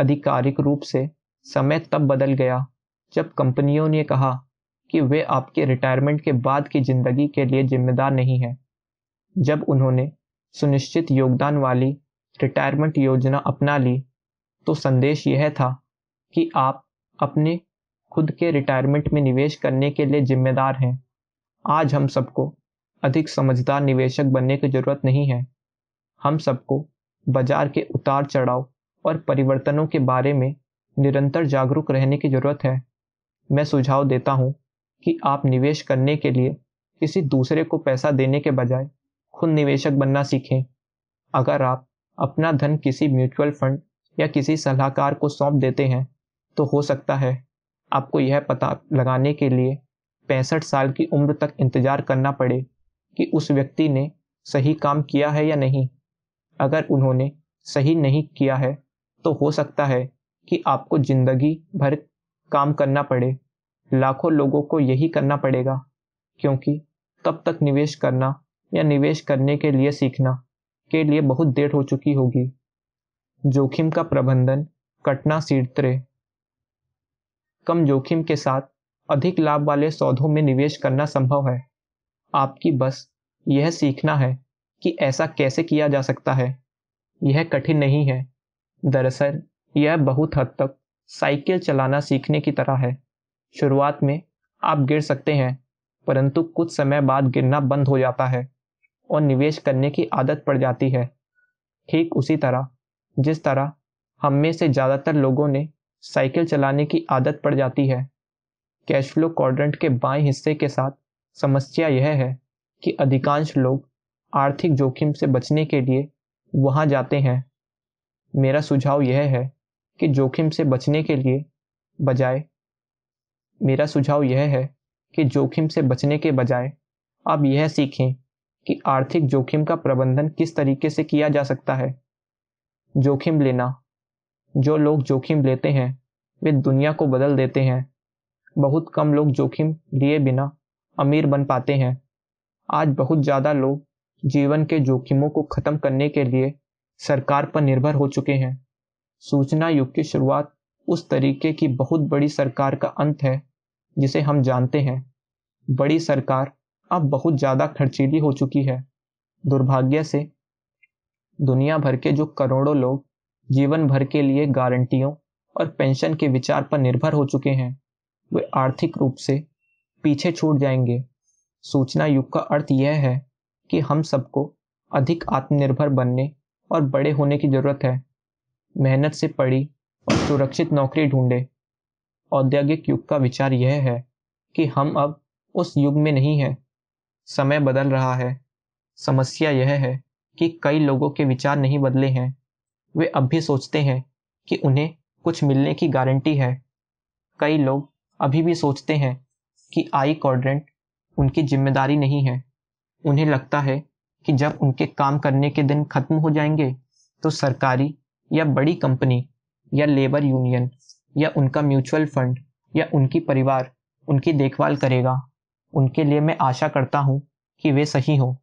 आधिकारिक रूप से समय तब बदल गया जब कंपनियों ने कहा कि वे आपके रिटायरमेंट के बाद की जिंदगी के लिए जिम्मेदार नहीं हैं जब उन्होंने सुनिश्चित योगदान वाली रिटायरमेंट योजना अपना ली तो संदेश यह था कि आप अपने खुद के रिटायरमेंट में निवेश करने के लिए जिम्मेदार हैं आज हम सबको अधिक समझदार निवेशक बनने की जरूरत नहीं है हम सबको बाजार के उतार चढ़ाव और परिवर्तनों के बारे में निरंतर जागरूक रहने की जरूरत है मैं सुझाव देता हूँ कि आप निवेश करने के लिए किसी दूसरे को पैसा देने के बजाय खुद निवेशक बनना सीखें अगर आप अपना धन किसी म्यूचुअल फंड या किसी सलाहकार को सौंप देते हैं तो हो सकता है आपको यह पता लगाने के लिए पैंसठ साल की उम्र तक इंतजार करना पड़े कि उस व्यक्ति ने सही काम किया है या नहीं अगर उन्होंने सही नहीं किया है तो हो सकता है कि आपको जिंदगी भर काम करना पड़े लाखों लोगों को यही करना पड़ेगा क्योंकि तब तक निवेश करना या निवेश करने के लिए सीखना के लिए बहुत देर हो चुकी होगी जोखिम का प्रबंधन कटना सीडत्रे कम जोखिम के साथ अधिक लाभ वाले सौदों में निवेश करना संभव है आपकी बस यह सीखना है कि ऐसा कैसे किया जा सकता है यह कठिन नहीं है दरअसल यह बहुत हद तक साइकिल चलाना सीखने की तरह है शुरुआत में आप गिर सकते हैं परंतु कुछ समय बाद गिरना बंद हो जाता है और निवेश करने की आदत पड़ जाती है ठीक उसी तरह जिस तरह हम में से ज़्यादातर लोगों ने साइकिल चलाने की आदत पड़ जाती है कैश फ्लो क्वाड्रेंट के बाएं हिस्से के साथ समस्या यह है कि अधिकांश लोग आर्थिक जोखिम से बचने के लिए वहां जाते हैं मेरा सुझाव यह है कि जोखिम से बचने के लिए बजाय मेरा सुझाव यह है कि जोखिम से बचने के बजाय आप यह सीखें कि आर्थिक जोखिम का प्रबंधन किस तरीके से किया जा सकता है जोखिम लेना जो लोग जोखिम लेते हैं वे दुनिया को बदल देते हैं बहुत कम लोग जोखिम लिए बिना अमीर बन पाते हैं आज बहुत ज़्यादा लोग जीवन के जोखिमों को ख़त्म करने के लिए सरकार पर निर्भर हो चुके हैं सूचना युग की शुरुआत उस तरीके की बहुत बड़ी सरकार का अंत है जिसे हम जानते हैं बड़ी सरकार अब बहुत ज़्यादा खर्चीली हो चुकी है दुर्भाग्य से दुनिया भर के जो करोड़ों लोग जीवन भर के लिए गारंटियों और पेंशन के विचार पर निर्भर हो चुके हैं वे आर्थिक रूप से पीछे छूट जाएंगे सूचना युग का अर्थ यह है कि हम सबको अधिक आत्मनिर्भर बनने और बड़े होने की ज़रूरत है मेहनत से पड़ी और सुरक्षित नौकरी ढूंढे औद्योगिक युग का विचार यह है कि हम अब उस युग में नहीं हैं समय बदल रहा है समस्या यह है कि कई लोगों के विचार नहीं बदले हैं वे अब भी सोचते हैं कि उन्हें कुछ मिलने की गारंटी है कई लोग अभी भी सोचते हैं कि आई कॉर्डेंट उनकी जिम्मेदारी नहीं है उन्हें लगता है कि जब उनके काम करने के दिन खत्म हो जाएंगे तो सरकारी या बड़ी कंपनी या लेबर यूनियन या उनका म्यूचुअल फंड या उनकी परिवार उनकी देखभाल करेगा उनके लिए मैं आशा करता हूँ कि वे सही हों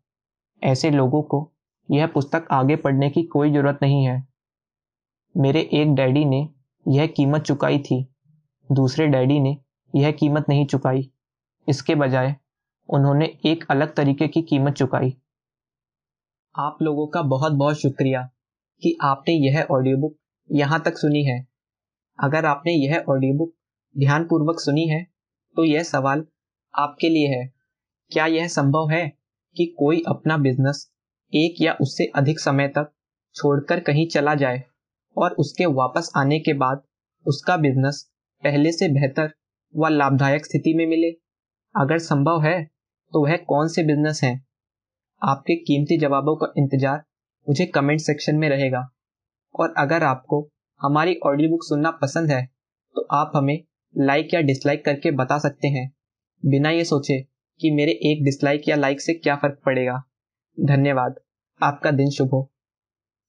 ऐसे लोगों को यह पुस्तक आगे पढ़ने की कोई ज़रूरत नहीं है मेरे एक डैडी ने यह कीमत चुकाई थी दूसरे डैडी ने यह कीमत नहीं चुकाई इसके बजाय उन्होंने एक अलग तरीके की कीमत चुकाई आप लोगों का बहुत बहुत शुक्रिया कि आपने यह ऑडियो बुक यहाँ तक सुनी है अगर आपने यह ऑडियो बुक ध्यानपूर्वक सुनी है तो यह सवाल आपके लिए है क्या यह संभव है कि कोई अपना बिजनेस एक या उससे अधिक समय तक छोड़कर कहीं चला जाए और उसके वापस आने के बाद उसका बिजनेस पहले से बेहतर व लाभदायक स्थिति में मिले अगर संभव है तो वह कौन से बिजनेस हैं आपके कीमती जवाबों का इंतजार मुझे कमेंट सेक्शन में रहेगा और अगर आपको हमारी ऑडियो बुक सुनना पसंद है तो आप हमें लाइक या डिसलाइक करके बता सकते हैं बिना ये सोचे कि मेरे एक डिसलाइक या लाइक से क्या फ़र्क पड़ेगा धन्यवाद आपका दिन शुभ हो